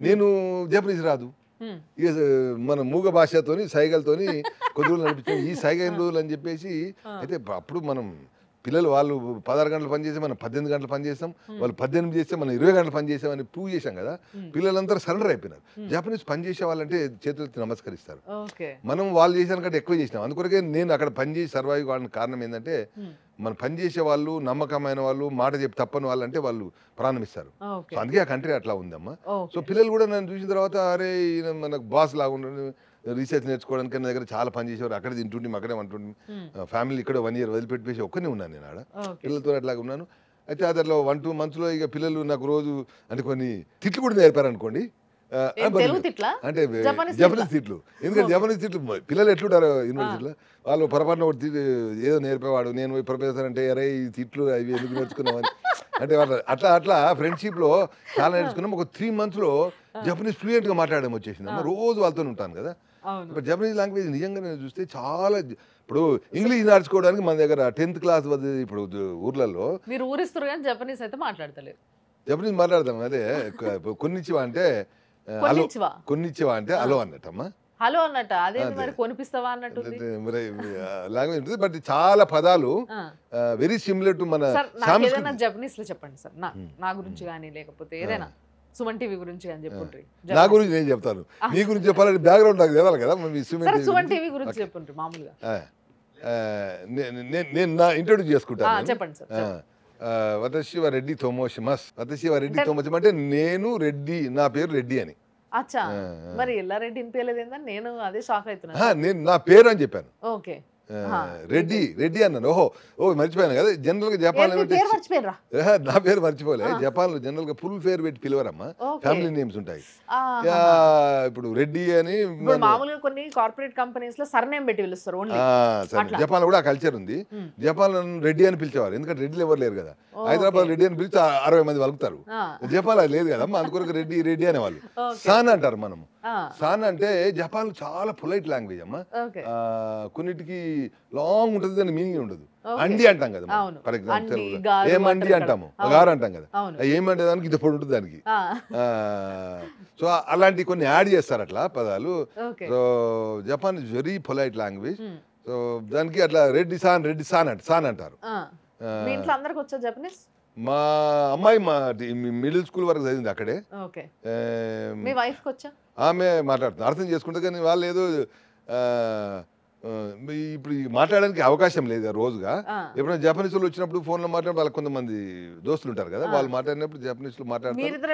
S2: నేను జపనీస్ రాదు ఇక మన మూగ భాషతోని సైగలతోని కొద్ది రోజులు ఈ సైగ ఎన్ని రోజులు అని చెప్పేసి అయితే అప్పుడు మనం పిల్లలు వాళ్ళు పదహారు గంటలు పనిచేసి మనం పద్దెనిమిది గంటలు పనిచేస్తాం వాళ్ళు పద్దెనిమిది చేస్తే మనం ఇరవై గంటలు అని ప్రూవ్ చేశాం కదా పిల్లలందరూ సరెండర్ అయిపోయినారు జపనీస్ పనిచేసే వాళ్ళంటే చేతులతో నమస్కరిస్తారు మనం వాళ్ళు కంటే ఎక్కువ చేసినాం అందుకొరకే నేను అక్కడ పనిచేసి సర్వైవ్ కావడానికి కారణం ఏంటంటే మన పనిచేసే వాళ్ళు నమ్మకమైన వాళ్ళు మాట చెప్పి తప్పని వాళ్ళు అంటే వాళ్ళు ప్రారంభిస్తారు సో అందుకే ఆ కంట్రీ అట్లా ఉందమ్మా సో పిల్లలు కూడా నన్ను చూసిన తర్వాత అరే మనకు బాస్ లాగా రీసెర్చ్ నేర్చుకోవడానికి నా దగ్గర చాలా పని చేసేవారు అక్కడ తింటుండే అక్కడే అంటుండే ఫ్యామిలీ ఇక్కడ వన్ ఇయర్ వదిలిపెట్టేసి ఒక్కనే ఉన్నాను నేను ఆడ పిల్లలతో అట్లా ఉన్నాను అయితే అదట్లో వన్ టూ మంత్స్లో ఇక పిల్లలు నాకు రోజు అంటే కొన్ని తిట్లు కూడా నేర్పారు అనుకోండి అంటే జపనీస్ సీట్లు ఎందుకంటే జపనీస్ సీట్లు పిల్లలు ఎట్లుంటారు యూనివర్సిటీలో వాళ్ళు పొరపాటున ఒకటి ఏదో నేర్పేవాడు నేను పోయి ప్రొఫెసర్ అంటే అరే ఈ సీట్లు అవి ఎందుకు నేర్చుకున్నామని అంటే వాళ్ళు అట్లా అట్లా ఫ్రెండ్షిప్లో చాలా నేర్చుకున్నాం ఒక త్రీ మంత్స్లో జపనీస్ ఫ్లూయెంట్గా మాట్లాడడం వచ్చేసింది రోజు వాళ్ళతో ఉంటాను కదా ఇప్పుడు జపనీస్ లాంగ్వేజ్ నిజంగా నేను చూస్తే చాలా ఇప్పుడు ఇంగ్లీష్ నేర్చుకోవడానికి మన దగ్గర టెన్త్ క్లాస్ వద్ద ఇప్పుడు ఊర్లలో
S1: మీరు ఊరిస్తారు కానీ జపనీస్ అయితే మాట్లాడతలేదు
S2: జపనీస్ మాట్లాడతాం అదే కొన్నిచ్చివా అంటే హలో కొన్నిచ్చివా అంటే హలో అన్నట్టమ్మా
S1: హలో అన్నట్టు అదే మరి కొనిపిస్తావా అన్నట్టు
S2: లాంగ్వేజ్ ఉంటుంది బట్ చాలా పదాలు వెరీ సిమిలర్ టు మన
S1: జపనీస్ లో చెప్పండి సార్ నా గురించి కానీ లేకపోతే ఏదైనా సుమన్ టీవీ గురించి అని చెప్పుండ్రి నా గురించి
S2: నేను చెప్తాను మీ గురించి చెప్పాలంటే బ్యాక్గ్రౌండ్ నాకు తెలియాలి కదా సుమన్ టీవీ గురించి
S1: చెప్పుండ్రి మామూలుగా
S2: నేను నా ఇంట్రొడ్యూస్ చేసుకుంటాను చెప్పండి సార్ వతశి రెడ్డి తోమోషమస్ వతశి రెడ్డి తోమోషం అంటే నేను రెడ్డి నా పేరు రెడ్డి అని
S1: మరి ఎల్లారెడ్డి నింపేయలేదు నేను అదే షాక్ అవుతున్నా
S2: నేను నా పేరు అని చెప్పాను ఓకే రెడ్డి రెడ్డి అన్నాను ఓహో ఓ మర్చిపోయాను కదా జనరల్ గా జపాన్ నా పేరు మర్చిపోలే జపాన్ లో జనరల్ గా ఫుల్ పేరు పెట్టి పిలవరమ్మా ఫ్యామిలీ నేమ్స్ ఉంటాయి ఇప్పుడు రెడ్డి అని
S1: మామూలుగా కొన్ని కార్పొరేట్ కంపెనీస్ లో పెట్టి పిలుస్తారు
S2: జపాన్ లో కూడా ఆ కల్చర్ ఉంది జపాన్ లో రెడ్డి అని పిలిచేవారు ఎందుకంటే రెడ్డిలు ఎవరు లేరు కదా హైదరాబాద్ రెడ్డి అని పిలిచి అరవై మంది వలుకుతారు జపాన్ లేదు కదమ్మా అందుకొరకు రెడ్డి రెడ్డి అనే వాళ్ళు సాన్ అంటారు మనము సాన్ అంటే జపాన్ చాలా పొలైట్ లాంగ్వేజ్ అమ్మా కొన్నిటికి లాంగ్ ఉంటుంది దాని మీనింగ్ ఉండదు అండి అంటాం కదా ఫర్ ఎగ్జాంపుల్ ఏమండి అంటాము గారు అంటాం కదా ఏమంటే దానికి ఇది పొడి ఉంటుంది దానికి సో అలాంటి కొన్ని యాడ్ చేస్తారు అట్లా పదాలు so Japan is very polite language so దానికి అట్లా రెడ్డి సాన్ రెడ్డి సాన్ అంట సాన్ అంటారు జపనీస్ మా అమ్మాయి మా మిడిల్ స్కూల్ వరకు చదివింది అక్కడే ఆమె మాట్లాడుతుంది అర్థం చేసుకుంటే కానీ వాళ్ళు ఏదో ఇప్పుడు మాట్లాడడానికి అవకాశం లేదు రోజుగా ఎప్పుడైనా జపనీస్ వాళ్ళు వచ్చినప్పుడు ఫోన్ లో మాట్లాడే వాళ్ళ కొంతమంది దోస్తులు ఉంటారు కదా వాళ్ళు మాట్లాడినప్పుడు జపనీస్ లో మాట్లాడుకునే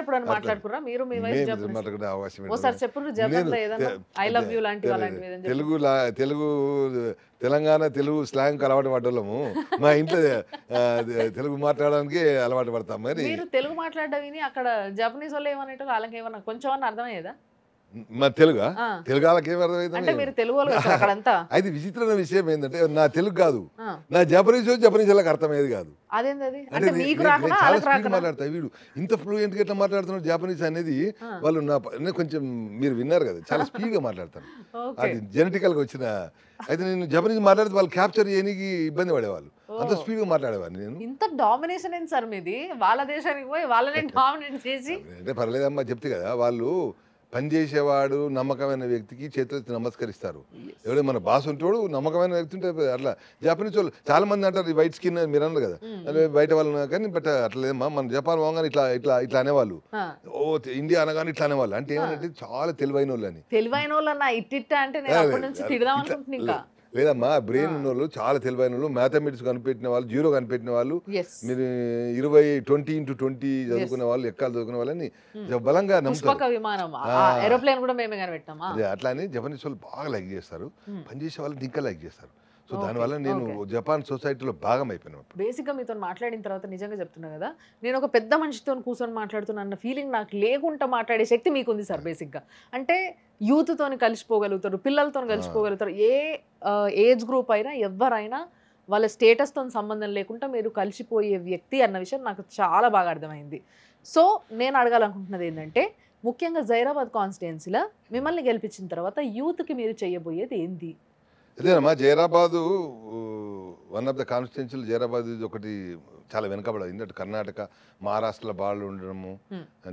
S2: అవకాశం తెలుగు తెలుగు తెలంగాణ తెలుగు స్లాంగ్ అలవాటు పడ్డము మా ఇంట్లో తెలుగు మాట్లాడడానికి అలవాటు పడతాం మరి
S1: తెలుగు మాట్లాడడం అక్కడ జపనీస్ వాళ్ళు ఏమనేటో వాళ్ళకి ఏమన్నా కొంచెం అర్థమయ్యేదా
S2: మా తెలుగా తెలుగు వాళ్ళకి ఏమి
S1: అర్థమైంది [laughs]
S2: అయితే విచిత్రమైన విషయం ఏంటంటే నా తెలుగు కాదు నా జపనీస్ జపనీస్ వాళ్ళకి అర్థమయ్యేది కాదు మాట్లాడతా వీడు ఇంత ఫ్లూయెంట్ గా ఎట్లా మాట్లాడుతున్నాడు జపనీస్ అనేది వాళ్ళు నా కొంచెం మీరు విన్నారు కదా చాలా స్పీడ్ గా మాట్లాడతాను అది జెనెటికల్ గా వచ్చిన అయితే నేను జపనీస్ మాట్లాడితే వాళ్ళు క్యాప్చర్ చేయడానికి ఇబ్బంది పడేవాళ్ళు అంత స్పీడ్ గా మాట్లాడేవాడిని నేను
S1: ఇంత డామినేషన్ ఏంటి సార్ మీది వాళ్ళ దేశానికి పోయి వాళ్ళని డామినేట్ చేసి
S2: అంటే పర్లేదమ్మా చెప్తే కదా వాళ్ళు పనిచేసేవాడు నమ్మకమైన వ్యక్తికి చేతులెత్తి నమస్కరిస్తారు ఎవడో మన బాస్ ఉంటాడు నమ్మకమైన వ్యక్తి ఉంటే అట్లా జపనీస్ వాళ్ళు చాలా మంది అంటారు వైట్ స్కిన్ మీరు అన్నారు కదా బయట వాళ్ళు కానీ బట్ అట్లేదమ్మా మన జపాన్ పోగానే ఇట్లా ఇట్లా ఇట్లా అనేవాళ్ళు ఓ ఇండియా అనగానే ఇట్లా అనేవాళ్ళు అంటే ఏమంటే చాలా తెలివైన వాళ్ళు అని
S1: తెలివైన వాళ్ళు అన్న ఇట్ అంటే
S2: లేదమ్మా బ్రెయిన్ ఉన్న వాళ్ళు చాలా తెలివైన వాళ్ళు మ్యాథమెటిక్స్ కనిపెట్టిన వాళ్ళు జీరో కనిపెట్టిన వాళ్ళు మీరు ఇరవై ట్వంటీ ఇంటూ ట్వంటీ చదువుకునే వాళ్ళు ఎక్కాలు చదువుకునే వాళ్ళని hmm. బలంగా నమ్ముతారు అట్లా అని జపనీస్ వాళ్ళు బాగా లైక్ చేస్తారు hmm. పనిచేసే వాళ్ళని ఇంకా లైక్ చేస్తారు సో దానివల్ల నేను జపాన్ సొసైటీలో భాగం అయిపోయినా
S1: బేసిక్గా మీతో మాట్లాడిన తర్వాత నిజంగా చెప్తున్నా కదా నేను ఒక పెద్ద మనిషితో కూర్చొని మాట్లాడుతున్నా అన్న ఫీలింగ్ నాకు లేకుండా మాట్లాడే శక్తి మీకు ఉంది సార్ బేసిక్గా అంటే యూత్తో కలిసిపోగలుగుతారు పిల్లలతో కలిసిపోగలుగుతారు ఏ ఏజ్ గ్రూప్ అయినా ఎవరైనా వాళ్ళ స్టేటస్తో సంబంధం లేకుండా మీరు కలిసిపోయే వ్యక్తి అన్న విషయం నాకు చాలా బాగా అర్థమైంది సో నేను అడగాలనుకుంటున్నది ఏంటంటే ముఖ్యంగా జైరాబాద్ కాన్స్టిట్యున్సీలో మిమ్మల్ని గెలిపించిన తర్వాత యూత్కి మీరు చేయబోయేది ఏంది
S2: అదేనమ్మా జైరాబాదు వన్ ఆఫ్ ద కాన్స్టిట్యున్సీలు జైరాబాద్ ఇది ఒకటి చాలా వెనకబడింది అటు కర్ణాటక మహారాష్ట్రలో బాళ్ళు ఉండడము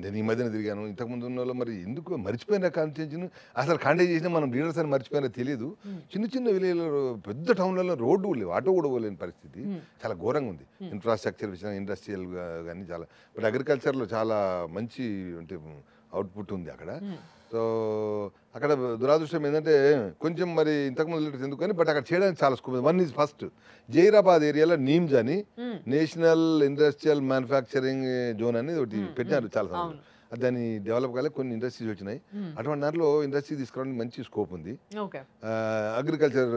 S2: నేను ఈ మధ్యన తిరిగాను ఇంతకుముందు ఉన్న వాళ్ళు మరి ఎందుకు మర్చిపోయిన కాన్స్టిట్యున్సీ అసలు ఖాళీ చేసినా మనం లీడర్స్ అని మర్చిపోయినా తెలియదు చిన్న చిన్న విలేజ్లో పెద్ద టౌన్లలో రోడ్డు లేవు ఆటో కూడా పోలేని పరిస్థితి చాలా ఘోరంగా ఉంది ఇన్ఫ్రాస్ట్రక్చర్ విషయం ఇండస్ట్రియల్ కానీ చాలా ఇప్పుడు అగ్రికల్చర్లో చాలా మంచి అంటే అవుట్పుట్ ఉంది అక్కడ సో అక్కడ దురాదృష్టం ఏంటంటే కొంచెం మరి ఇంతకుముందు లీటర్స్ అని బట్ అక్కడ చేయడానికి చాలా scope one is first Zahirabad ఏరియాలో నీమ్స్ అని నేషనల్ ఇండస్ట్రియల్ మ్యానుఫ్యాక్చరింగ్ జోన్ అని ఒకటి పెట్టినారు చాలా సార్లు దాన్ని డెవలప్ కాలే కొన్ని ఇండస్ట్రీస్ వచ్చినాయి అటువంటి దాంట్లో ఇండస్ట్రీ తీసుకురావడానికి మంచి స్కోప్ ఉంది అగ్రికల్చర్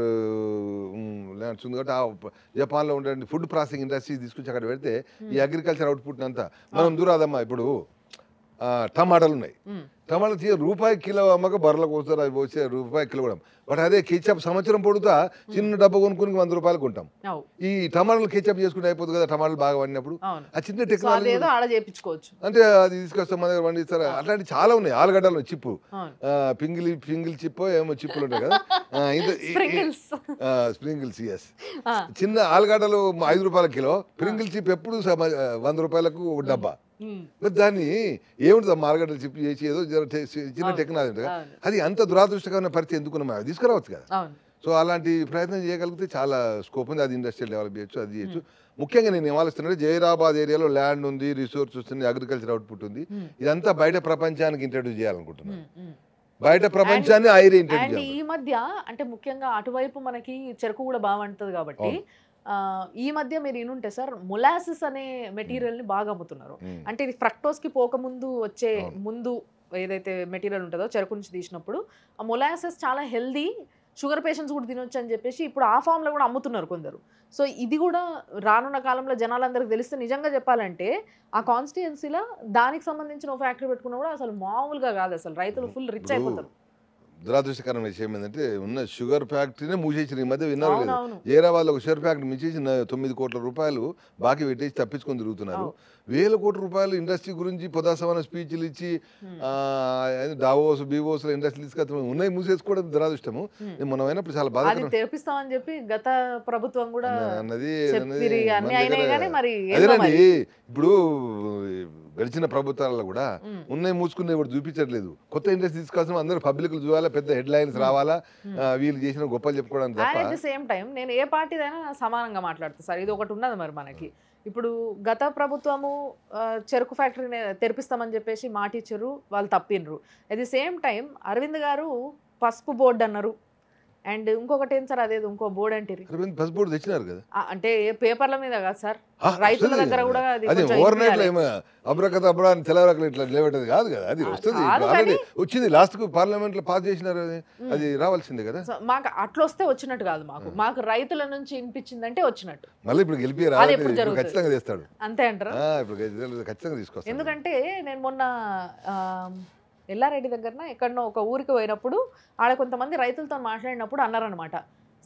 S2: ల్యాండ్స్ ఉంది కాబట్టి జపాన్లో ఉండే ఫుడ్ ప్రాసెసింగ్ ఇండస్ట్రీస్ తీసుకొచ్చి అక్కడ పెడితే ఈ అగ్రికల్చర్ అవుట్పుట్ అంతా మనం దూరాదమ్మా ఇప్పుడు టమాటాలు ఉన్నాయి టమాటాలు తీసి రూపాయి కిలో అమ్మక బర్రెలు కోస్తారు అవి వచ్చే రూపాయి కిలో కూడా బట్ అదే కేచప్ సంవత్సరం పొడుతా చిన్న డబ్బా కొనుక్కుని వంద రూపాయలు కొంటాం ఈ టమాటాలు కేచప్ చేసుకుంటే అయిపోతుంది కదా టమాటాలు బాగా పండినప్పుడు ఆ చిన్న టెక్నాలజీ అంటే అది తీసుకొస్తాం మన దగ్గర పండిస్తారు అట్లాంటి చాలా ఉన్నాయి ఆలుగడ్డలు చిప్పు పింగిలి పింగిల్ చిప్పు ఏమో చిప్పులు ఉంటాయి కదా స్ప్రింగిల్స్ ఎస్ చిన్న ఆలుగడ్డలు ఐదు రూపాయల కిలో ప్రింగిల్ చిప్ ఎప్పుడు వంద రూపాయలకు ఒక డబ్బా మరి దాన్ని ఏముంటుంది మార్గడలు చెప్పి చేసి ఏదో చిన్న టెక్నాలజీ ఉంటుంది అది అంత దురాదృష్టకరమైన పరిస్థితి ఎందుకున్నాం తీసుకురావచ్చు కదా సో అలాంటి ప్రయత్నం చేయగలిగితే చాలా స్కోప్ ఉంది అది ఇండస్ట్రియల్ డెవలప్ చేయొచ్చు అది చేయొచ్చు ముఖ్యంగా నేను ఏమాలోస్తున్నాడు జైరాబాద్ ఏరియాలో ల్యాండ్ ఉంది రిసోర్స్ వస్తుంది అగ్రికల్చర్ అవుట్పుట్ ఉంది ఇదంతా బయట ప్రపంచానికి ఇంట్రడ్యూస్ చేయాలనుకుంటున్నాను బయట ప్రపంచాన్ని ఐరే ఇంట్రడ్యూస్
S1: ఈ మధ్య అంటే ముఖ్యంగా అటువైపు మనకి చెరుకు కూడా బాగుంటుంది కాబట్టి ఈ మధ్య మీరు ఏనుంటే సార్ మొలాసిస్ అనే మెటీరియల్ని బాగా అమ్ముతున్నారు అంటే ఇది ఫ్రక్టోస్ కి పోకముందు వచ్చే ముందు ఏదైతే మెటీరియల్ ఉంటుందో చెరుకు నుంచి తీసినప్పుడు ఆ మొలాసెస్ చాలా హెల్దీ షుగర్ పేషెంట్స్ కూడా తినొచ్చు అని చెప్పేసి ఇప్పుడు ఆ ఫామ్ లో కూడా అమ్ముతున్నారు కొందరు సో ఇది కూడా రానున్న కాలంలో జనాలందరికీ తెలిస్తే నిజంగా చెప్పాలంటే ఆ కాన్స్టిట్యున్సీలో దానికి సంబంధించిన ఫ్యాక్టరీ పెట్టుకున్నా కూడా అసలు మామూలుగా కాదు అసలు రైతులు ఫుల్ రిచ్ అయిపోతారు
S2: దురదృష్టకరమైన విషయం ఏంటంటే ఉన్న షుగర్ ఫ్యాక్టరీనే మూసేసిన ఈ మధ్య విన్నారు లేదు ఏరాబాద్లో ఒక షుగర్ ఫ్యాక్టరీ మించేసిన తొమ్మిది కోట్ల రూపాయలు బాకీ పెట్టేసి తప్పించుకొని తిరుగుతున్నారు వేల కోట్ల రూపాయలు ఇండస్ట్రీ గురించి పొదాసమైన స్పీచ్లు ఇచ్చి డావోస్ బీవోస్ ఇండస్ట్రీ తీసుకొచ్చి ఉన్నాయి మూసేసుకోవడం దురాదృష్టము మనం అయినప్పుడు చాలా బాధ
S1: చెప్పి గత ప్రభుత్వం కూడా అన్నది
S2: ఇప్పుడు గడిచిన ప్రభుత్వాలలో కూడా ఉన్నాయి మూసుకున్నాయి కూడా చూపించట్లేదు కొత్త ఇండస్ట్రీ తీసుకోవాల్సిన అందరూ పబ్లిక్ చూడాలా పెద్ద హెడ్ లైన్స్ రావాలా వీళ్ళు చేసిన గొప్పలు చెప్పుకోవడానికి
S1: సేమ్ టైం నేను ఏ పార్టీదైనా సమానంగా మాట్లాడుతా సార్ ఇది ఒకటి ఉన్నది మరి మనకి ఇప్పుడు గత ప్రభుత్వము చెరుకు ఫ్యాక్టరీని తెరిపిస్తామని చెప్పేసి మాటిచ్చారు వాళ్ళు తప్పినరు at the same time Arvind గారు పసుపు బోర్డు అన్నారు అండ్ ఇంకొకటి ఏం సార్ అదే ఇంకో బోర్డు అంటే
S2: బస్ బోర్డు తెచ్చినారు కదా
S1: అంటే పేపర్ల మీద కాదు సార్ రైతుల దగ్గర కూడా అది ఓవర్ నైట్
S2: అబ్రకత అబ్రా అని తెలవరకలు ఇట్లా లేవటది కాదు కదా అది వస్తుంది ఆల్రెడీ వచ్చింది లాస్ట్ కు పార్లమెంట్ లో పాస్ చేసినారు అది రావాల్సింది కదా
S1: మాకు అట్లా వస్తే వచ్చినట్టు కాదు మాకు మాకు రైతుల నుంచి వినిపించిందంటే వచ్చినట్టు
S2: మళ్ళీ ఇప్పుడు గెలిపి రాదు ఖచ్చితంగా చేస్తాడు
S1: అంతే అంటారా ఇప్పుడు
S2: ఖచ్చితంగా తీసుకొస్తాడు ఎందుకంటే
S1: నేను మొన్న ఎల్లారెడ్డి దగ్గరన ఎక్కడనో ఒక ఊరికి పోయినప్పుడు ఆడ కొంతమంది రైతులతో మాట్లాడినప్పుడు అన్నారనమాట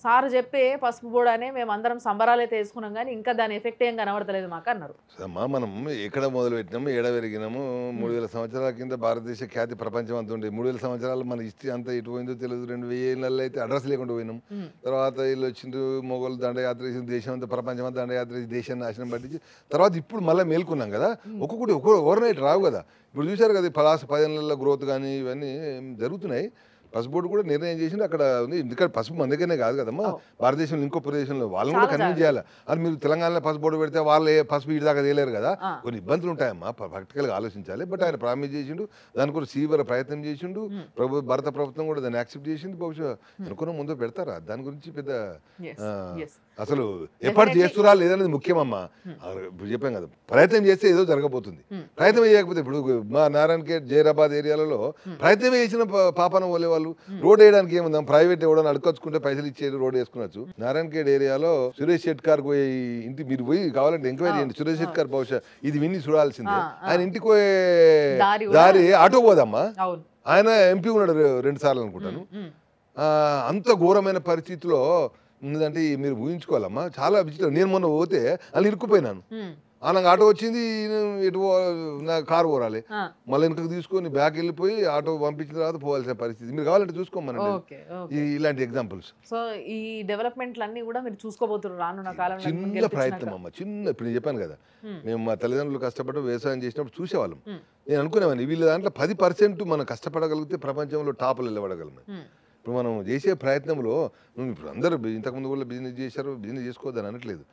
S1: సార్ చెప్పే పసుపు బోడానే మేము అందరం సంబరాలే తీసుకున్నాం కానీ ఇంకా దాని ఎఫెక్ట్ ఏం కనబడతలేదు మాకు అన్నారు
S2: అమ్మా మనం ఎక్కడ మొదలు పెట్టినాము ఏడ పెరిగినాము మూడు వేల సంవత్సరాల కింద భారతదేశ ఖ్యాతి ప్రపంచం అంత ఉండే మూడు వేల సంవత్సరాలు మన హిస్టరీ అంతా ఎటు పోయిందో తెలియదు రెండు వేల అయితే అడ్రస్ లేకుండా పోయినాం తర్వాత వీళ్ళు వచ్చిండ్రు మొగలు దండయాత్ర చేసిన దేశం అంతా ప్రపంచం అంతా దండయాత్ర చేసి దేశాన్ని నాశనం పట్టించి తర్వాత ఇప్పుడు మళ్ళీ మేల్కున్నాం కదా ఒక్కొక్కటి ఒక్కొక్క ఓవర్ నైట్ రావు కదా ఇప్పుడు చూశారు కదా పలాస నెలల గ్రోత్ కానీ ఇవన్నీ జరుగుతున్నాయి పసుపు బోర్డు కూడా నిర్ణయం చేసింది అక్కడ ఉంది ఎందుకంటే పసుపు మన దగ్గరనే కాదు కదమ్మా భారతదేశంలో ఇంకో ప్రదేశంలో వాళ్ళని కూడా కన్విన్స్ చేయాలి అది మీరు తెలంగాణలో పసుపు బోర్డు పెడితే వాళ్ళే పసుపు ఇటు దాకా తీయలేరు కదా కొన్ని ఇబ్బందులు ఉంటాయమ్మా ప్రాక్టికల్గా ఆలోచించాలి బట్ ఆయన ప్రామిస్ చేసిండు దాని కూడా తీవ్ర ప్రయత్నం చేసిండు ప్రభు భారత ప్రభుత్వం కూడా దాన్ని యాక్సెప్ట్ చేసింది బహుశా అనుకున్న ముందు పెడతారా దాని గురించి పెద్ద అసలు ఎప్పటి చేస్తురా లేదనేది ముఖ్యమమ్మా ఇప్పుడు చెప్పాం కదా ప్రయత్నం చేస్తే ఏదో జరగబోతుంది ప్రయత్నం చేయకపోతే ఇప్పుడు మా నారాయణ ఖేడ్ జైరాబాద్ ఏరియాలలో ప్రయత్నం చేసిన పాపన పోలే వాళ్ళు రోడ్ వేయడానికి ఏముందాం ప్రైవేట్ ఎవడని అడుకొచ్చుకుంటే పైసలు ఇచ్చే రోడ్ వేసుకున్నచ్చు నారాయణ ఖేడ్ ఏరియాలో సురేష్ షెట్కార్ పోయి ఇంటి మీరు పోయి కావాలంటే ఎంక్వైరీ చేయండి సురేష్ షెట్కార్ బహుశా ఇది విని చూడాల్సిందే ఆయన ఇంటికి పోయే దారి ఆటో పోదమ్మా ఆయన ఎంపీ ఉన్నాడు రెండు సార్లు అనుకుంటాను అంత ఘోరమైన పరిస్థితిలో ఉందంటే మీరు ఊహించుకోవాలమ్మా చాలా విచిత్రం నేను మొన్న పోతే అలా ఇరుక్కుపోయినాను నాకు ఆటో వచ్చింది ఇటు నా కారు పోరాలి మళ్ళీ వెనుకకు తీసుకొని బ్యాక్ వెళ్ళిపోయి ఆటో పంపించిన తర్వాత పోవాల్సిన పరిస్థితి మీరు కావాలంటే ఈ ఇలాంటి ఎగ్జాంపుల్స్
S1: సో ఈ డెవలప్మెంట్ కూడా మీరు చూసుకోబోతున్నారు రానున్న చిన్న ప్రయత్నం
S2: అమ్మ చిన్న ఇప్పుడు నేను చెప్పాను కదా మేము మా తల్లిదండ్రులు కష్టపడి వ్యవసాయం చేసినప్పుడు చూసేవాళ్ళం నేను అనుకునేవాడిని వీళ్ళ దాంట్లో పది పర్సెంట్ మనం కష్టపడగలిగితే ప్రపంచంలో టాపులు నిలబడగలం ఇప్పుడు మనం చేసే ప్రయత్నంలో ఇప్పుడు అందరూ ఇంతకుముందు కూడా బిజినెస్ చేశారు బిజినెస్ చేసుకోవద్దని అనట్లేదు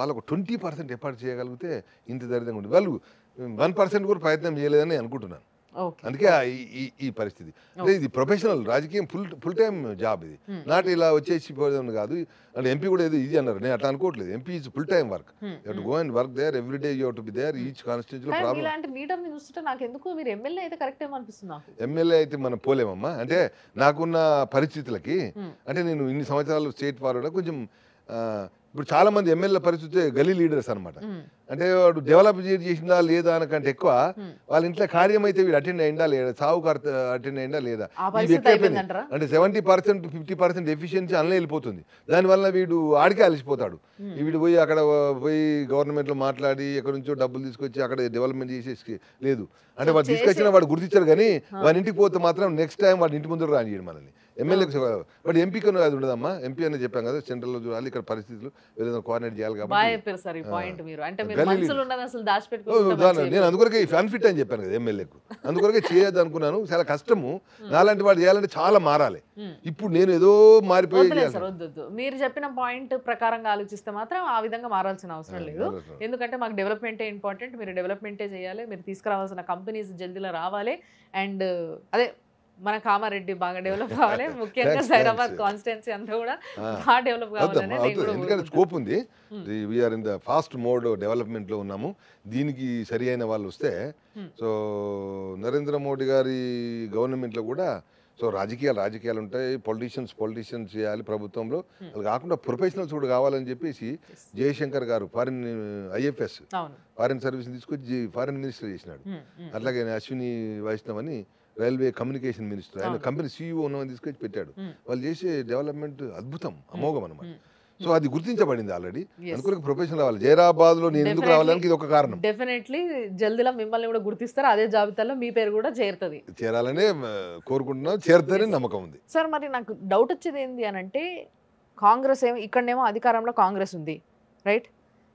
S2: వాళ్ళకు ట్వంటీ పర్సెంట్ ఎఫర్ట్ చేయగలిగితే ఇంత దరిద్రంగా ఉంటుంది వాళ్ళు వన్ పర్సెంట్ కూడా ప్రయత్నం చేయలేదని అనుకుంటున్నాను అందుకే ఈ ఈ పరిస్థితి ఇది ప్రొఫెషనల్ రాజకీయం ఫుల్ ఫుల్ టైం జాబ్ ఇది నాట్ ఇలా వచ్చేసి పోదాం కాదు అంటే ఎంపీ కూడా ఏదో ఇది అన్నారు నేను అట్లా అనుకోవట్లేదు MP is full time work you go and work there every day you to be there each constitution problem
S1: ఇలాంటి చూస్తుంటే నాకు ఎందుకు మీరు ఎమ్మెల్యే అయితే కరెక్ట్ ఏమనిపిస్తుంది
S2: ఎమ్మెల్యే అయితే మనం పోలేమమ్మా అంటే నాకున్న పరిస్థితులకి అంటే నేను ఇన్ని సంవత్సరాలు స్టేట్ ఫార్వర్డ్ కొంచెం ఇప్పుడు చాలా మంది ఎమ్మెల్యే పరిస్థితి గలీ లీడర్స్ అనమాట అంటే వాడు డెవలప్ చేసిందా లేదా అనకంటే ఎక్కువ వాళ్ళ ఇంట్లో కార్యం అయితే వీడు అటెండ్ అయిందా లేదా సావుకు అటెండ్ అయిందా లేదా అంటే seventy percent fifty percent efficiency అందులో వెళ్ళిపోతుంది దానివల్ల వీడు ఆడికే అలసిపోతాడు వీడు పోయి అక్కడ పోయి గవర్నమెంట్లో మాట్లాడి ఎక్కడి నుంచో డబ్బులు తీసుకొచ్చి అక్కడ డెవలప్మెంట్ చేసేసి లేదు అంటే వాడు తీసుకొచ్చిన వాడు గుర్తించారు కానీ వాడి ఇంటికి పోతే మాత్రం నెక్స్ట్ టైం వాడి ఇంటి ముందు చేయడం మనల్ని ఎమ్మెల్యేకి బట్ ఎంపీ కన్నా అది ఉండదమ్మా ఎంపీ అనేది చెప్పాం కదా సెంట్రల్ లో చూడాలి ఇక్కడ పరిస్థితులు ఏదైనా కోఆర్డినేట్ చేయాలి కాబట్టి నేను అందుకొరకే ఫ్యాన్ ఫిట్ అని చెప్పాను కదా ఎమ్మెల్యేకు అందుకొరకే చేయొద్దు అనుకున్నాను చాలా కష్టము నాలాంటి వాడు చేయాలంటే చాలా మారాలి ఇప్పుడు నేను ఏదో మారిపోయి
S1: మీరు చెప్పిన పాయింట్ ప్రకారంగా ఆలోచిస్తే మాత్రం ఆ విధంగా మారాల్సిన అవసరం లేదు ఎందుకంటే మాకు డెవలప్మెంటే ఇంపార్టెంట్ మీరు డెవలప్మెంటే చేయాలి మీరు తీసుకురావాల్సిన కంపెనీస్ జల్దీలో రావాలి అండ్ అదే మన కామారెడ్డి బాగా డెవలప్ [laughs] కావాలి ముఖ్యంగా సైరాబాద్ కాన్స్టిట్యున్సీ అంతా కూడా బాగా డెవలప్ కావాలి ఎందుకంటే
S2: స్కోప్ ఉంది we're in the fast mode development లో ఉన్నాము దీనికి సరి అయిన వాళ్ళు వస్తే సో నరేంద్ర మోడీ గారి గవర్నమెంట్ లో కూడా సో రాజకీయాలు రాజకీయాలు ఉంటాయి పొలిటీషియన్స్ పొలిటీషియన్స్ చేయాలి ప్రభుత్వంలో అది కాకుండా ప్రొఫెషనల్స్ కూడా కావాలని చెప్పేసి Jaishankar garu foreign IFS foreign service తీసుకొచ్చి ఫారిన్ మినిస్టర్ చేసినాడు అట్లాగే అశ్విని వైష్ణవ్ అని రైల్వే కమ్యూనికేషన్ మినిస్టర్ ఆయన కంపెనీ సీఈఓ e ఉన్నవని తీసుకొచ్చి పెట్టాడు వాళ్ళు చేసే డెవలప్మెంట్ అద్భుతం అమోఘం అనమాట సో అది గుర్తించబడింది ఆల్రెడీ అందుకొరకు ప్రొఫెషనల్ రావాలి జైరాబాద్ లో నేను ఎందుకు రావడానికి ఇది ఒక కారణం
S1: డెఫినెట్లీ జల్దిలా మిమ్మల్ని కూడా గుర్తిస్తారు అదే జాబితాలో మీ పేరు కూడా చేరుతుంది
S2: చేరాలనే కోరుకుంటున్నా చేరుతారని నమ్మకం ఉంది
S1: సార్ మరి నాకు డౌట్ వచ్చేది ఏంటి అని అంటే కాంగ్రెస్ ఏమో ఇక్కడనేమో అధికారంలో కాంగ్రెస్ ఉంది రైట్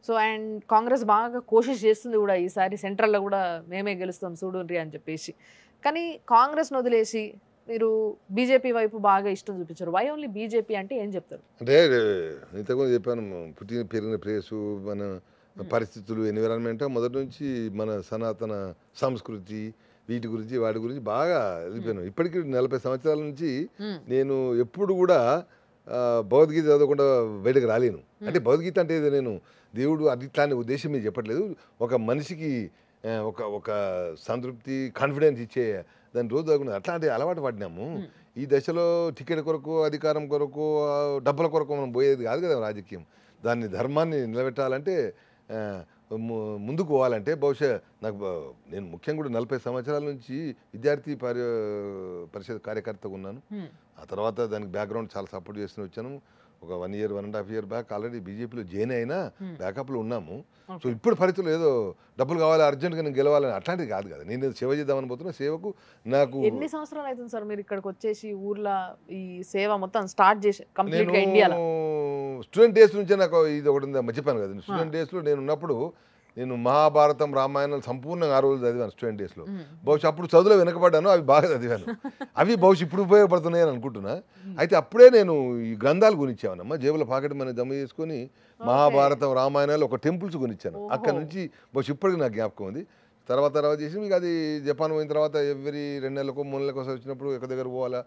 S1: సో అండ్ కాంగ్రెస్ బాగా కోషిష్ చేస్తుంది కూడా ఈసారి సెంట్రల్లో కూడా మేమే గెలుస్తాం చూడుండ్రి అని చెప్పేసి కానీ కాంగ్రెస్ను వదిలేసి మీరు బీజేపీ వైపు బాగా ఇష్టం చూపించారు వై ఓన్లీ బీజేపీ అంటే ఏం చెప్తారు
S2: అంటే ఇంతకుముందు చెప్పాను పుట్టిన పెరిగిన ప్లేస్ మన పరిస్థితులు ఎన్విరాన్మెంట్ మొదటి నుంచి మన సనాతన సంస్కృతి వీటి గురించి వాటి గురించి బాగా వెళ్ళిపోయాను ఇప్పటికీ నలభై సంవత్సరాల నుంచి నేను ఎప్పుడు కూడా భగవద్గీత చదవకుండా బయటకు రాలేను అంటే భగవద్గీత అంటే నేను దేవుడు అది ఉద్దేశం మీద చెప్పట్లేదు ఒక మనిషికి ఒక ఒక సంతృప్తి కాన్ఫిడెన్స్ ఇచ్చే దాని రోజు దాగుండదు అట్లాంటి అలవాటు పడినాము ఈ దశలో టికెట్ కొరకు అధికారం కొరకు డబ్బుల కొరకు మనం పోయేది కాదు కదా రాజకీయం దాన్ని ధర్మాన్ని నిలబెట్టాలంటే ముందుకు పోవాలంటే బహుశా నాకు నేను ముఖ్యంగా కూడా నలభై సంవత్సరాల నుంచి విద్యార్థి పరిషత్ కార్యకర్తగా ఉన్నాను ఆ తర్వాత దానికి బ్యాక్గ్రౌండ్ చాలా సపోర్ట్ చేస్తూ వచ్చాను ఒక one year one and half year back already బీజేపీలో జాయిన్ అయినా బ్యాకప్లో hmm. ఉన్నాము సో ఇప్పుడు పరిస్థితులు ఏదో డబ్బులు కావాలి అర్జెంట్గా నేను గెలవాలని అట్లాంటిది కాదు కదా నేను సేవ చేద్దామని పోతున్నా సేవకు నాకు ఎన్ని
S1: సంవత్సరాలు అవుతుంది సార్ మీరు ఇక్కడికి వచ్చేసి ఊర్లో ఈ సేవ మొత్తం స్టార్ట్ చేసి
S2: స్టూడెంట్ డేస్ నుంచే నాకు ఇది ఒకటి మర్చిపోయాను కదా స్టూడెంట్ డేస్లో నేను ఉన్నప్పుడు నేను మహాభారతం రామాయణం సంపూర్ణంగా ఆ రోజు చదివాను స్టూడెంట్ డేస్లో బహుశా అప్పుడు చదువులో వెనకబడ్డాను అవి బాగా చదివాను అవి బహుశా ఇప్పుడు ఉపయోగపడుతున్నాయని అనుకుంటున్నా అయితే అప్పుడే నేను ఈ గ్రంథాలు కొనిచ్చామన్నమ్మా జేబుల పాకెట్ మనం జమ చేసుకొని మహాభారతం రామాయణాలు ఒక టెంపుల్స్ గురించాను అక్కడ నుంచి బహుశా ఇప్పటికీ నాకు జ్ఞాపకం ఉంది తర్వాత తర్వాత చేసి మీకు అది జపాన్ పోయిన తర్వాత ఎవ్రీ రెండు నెలలకు మూడు నెలలకు వచ్చినప్పుడు ఒక దగ్గర పోవాలా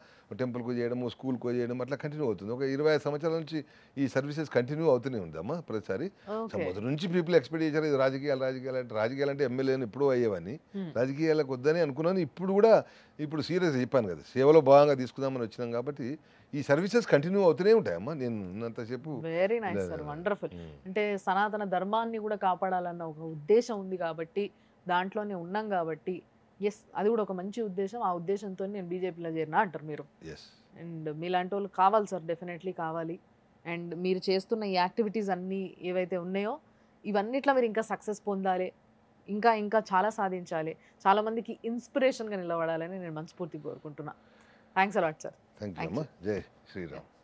S2: టెంపుల్కు చేయడము స్కూల్కు చేయడం అట్లా కంటిన్యూ అవుతుంది ఒక ఇరవై సంవత్సరాల నుంచి ఈ సర్వీసెస్ కంటిన్యూ అవుతూనే ఉందమ్మా ప్రతిసారి సంవత్సరం నుంచి పీపుల్ ఎక్స్పెక్ట్ చేశారు ఇది రాజకీయాలు రాజకీయాలు అంటే రాజకీయాలు అంటే ఎమ్మెల్యేని ఇప్పుడు అయ్యేవని రాజకీయాలకు వద్దని అనుకున్నాను ఇప్పుడు కూడా ఇప్పుడు సీరియస్ చెప్పాను కదా సేవలో భాగంగా తీసుకుందామని వచ్చినాం కాబట్టి ఈ సర్వీసెస్ కంటిన్యూ అవుతూనే ఉంటాయమ్మా నేను ఉన్నంతసేపు
S1: వెరీ నైస్ సార్ వండర్ఫుల్ అంటే సనాతన ధర్మాన్ని కూడా కాపాడాలన్న ఒక ఉద్దేశం ఉంది కాబట్టి దాంట్లోనే ఉన్నాం కాబట్టి ఎస్ అది కూడా ఒక మంచి ఉద్దేశం ఆ ఉద్దేశంతో నేను బీజేపీలో చేరినా అంటారు మీరు అండ్ మీలాంటి వాళ్ళు కావాలి సార్ డెఫినెట్లీ కావాలి అండ్ మీరు చేస్తున్న ఈ యాక్టివిటీస్ అన్నీ ఏవైతే ఉన్నాయో ఇవన్నిట్లో మీరు ఇంకా సక్సెస్ పొందాలి ఇంకా ఇంకా చాలా సాధించాలి చాలామందికి ఇన్స్పిరేషన్గా నిలబడాలని నేను మనస్ఫూర్తి కోరుకుంటున్నా thanks a lot sir thank you
S2: జై శ్రీరామ్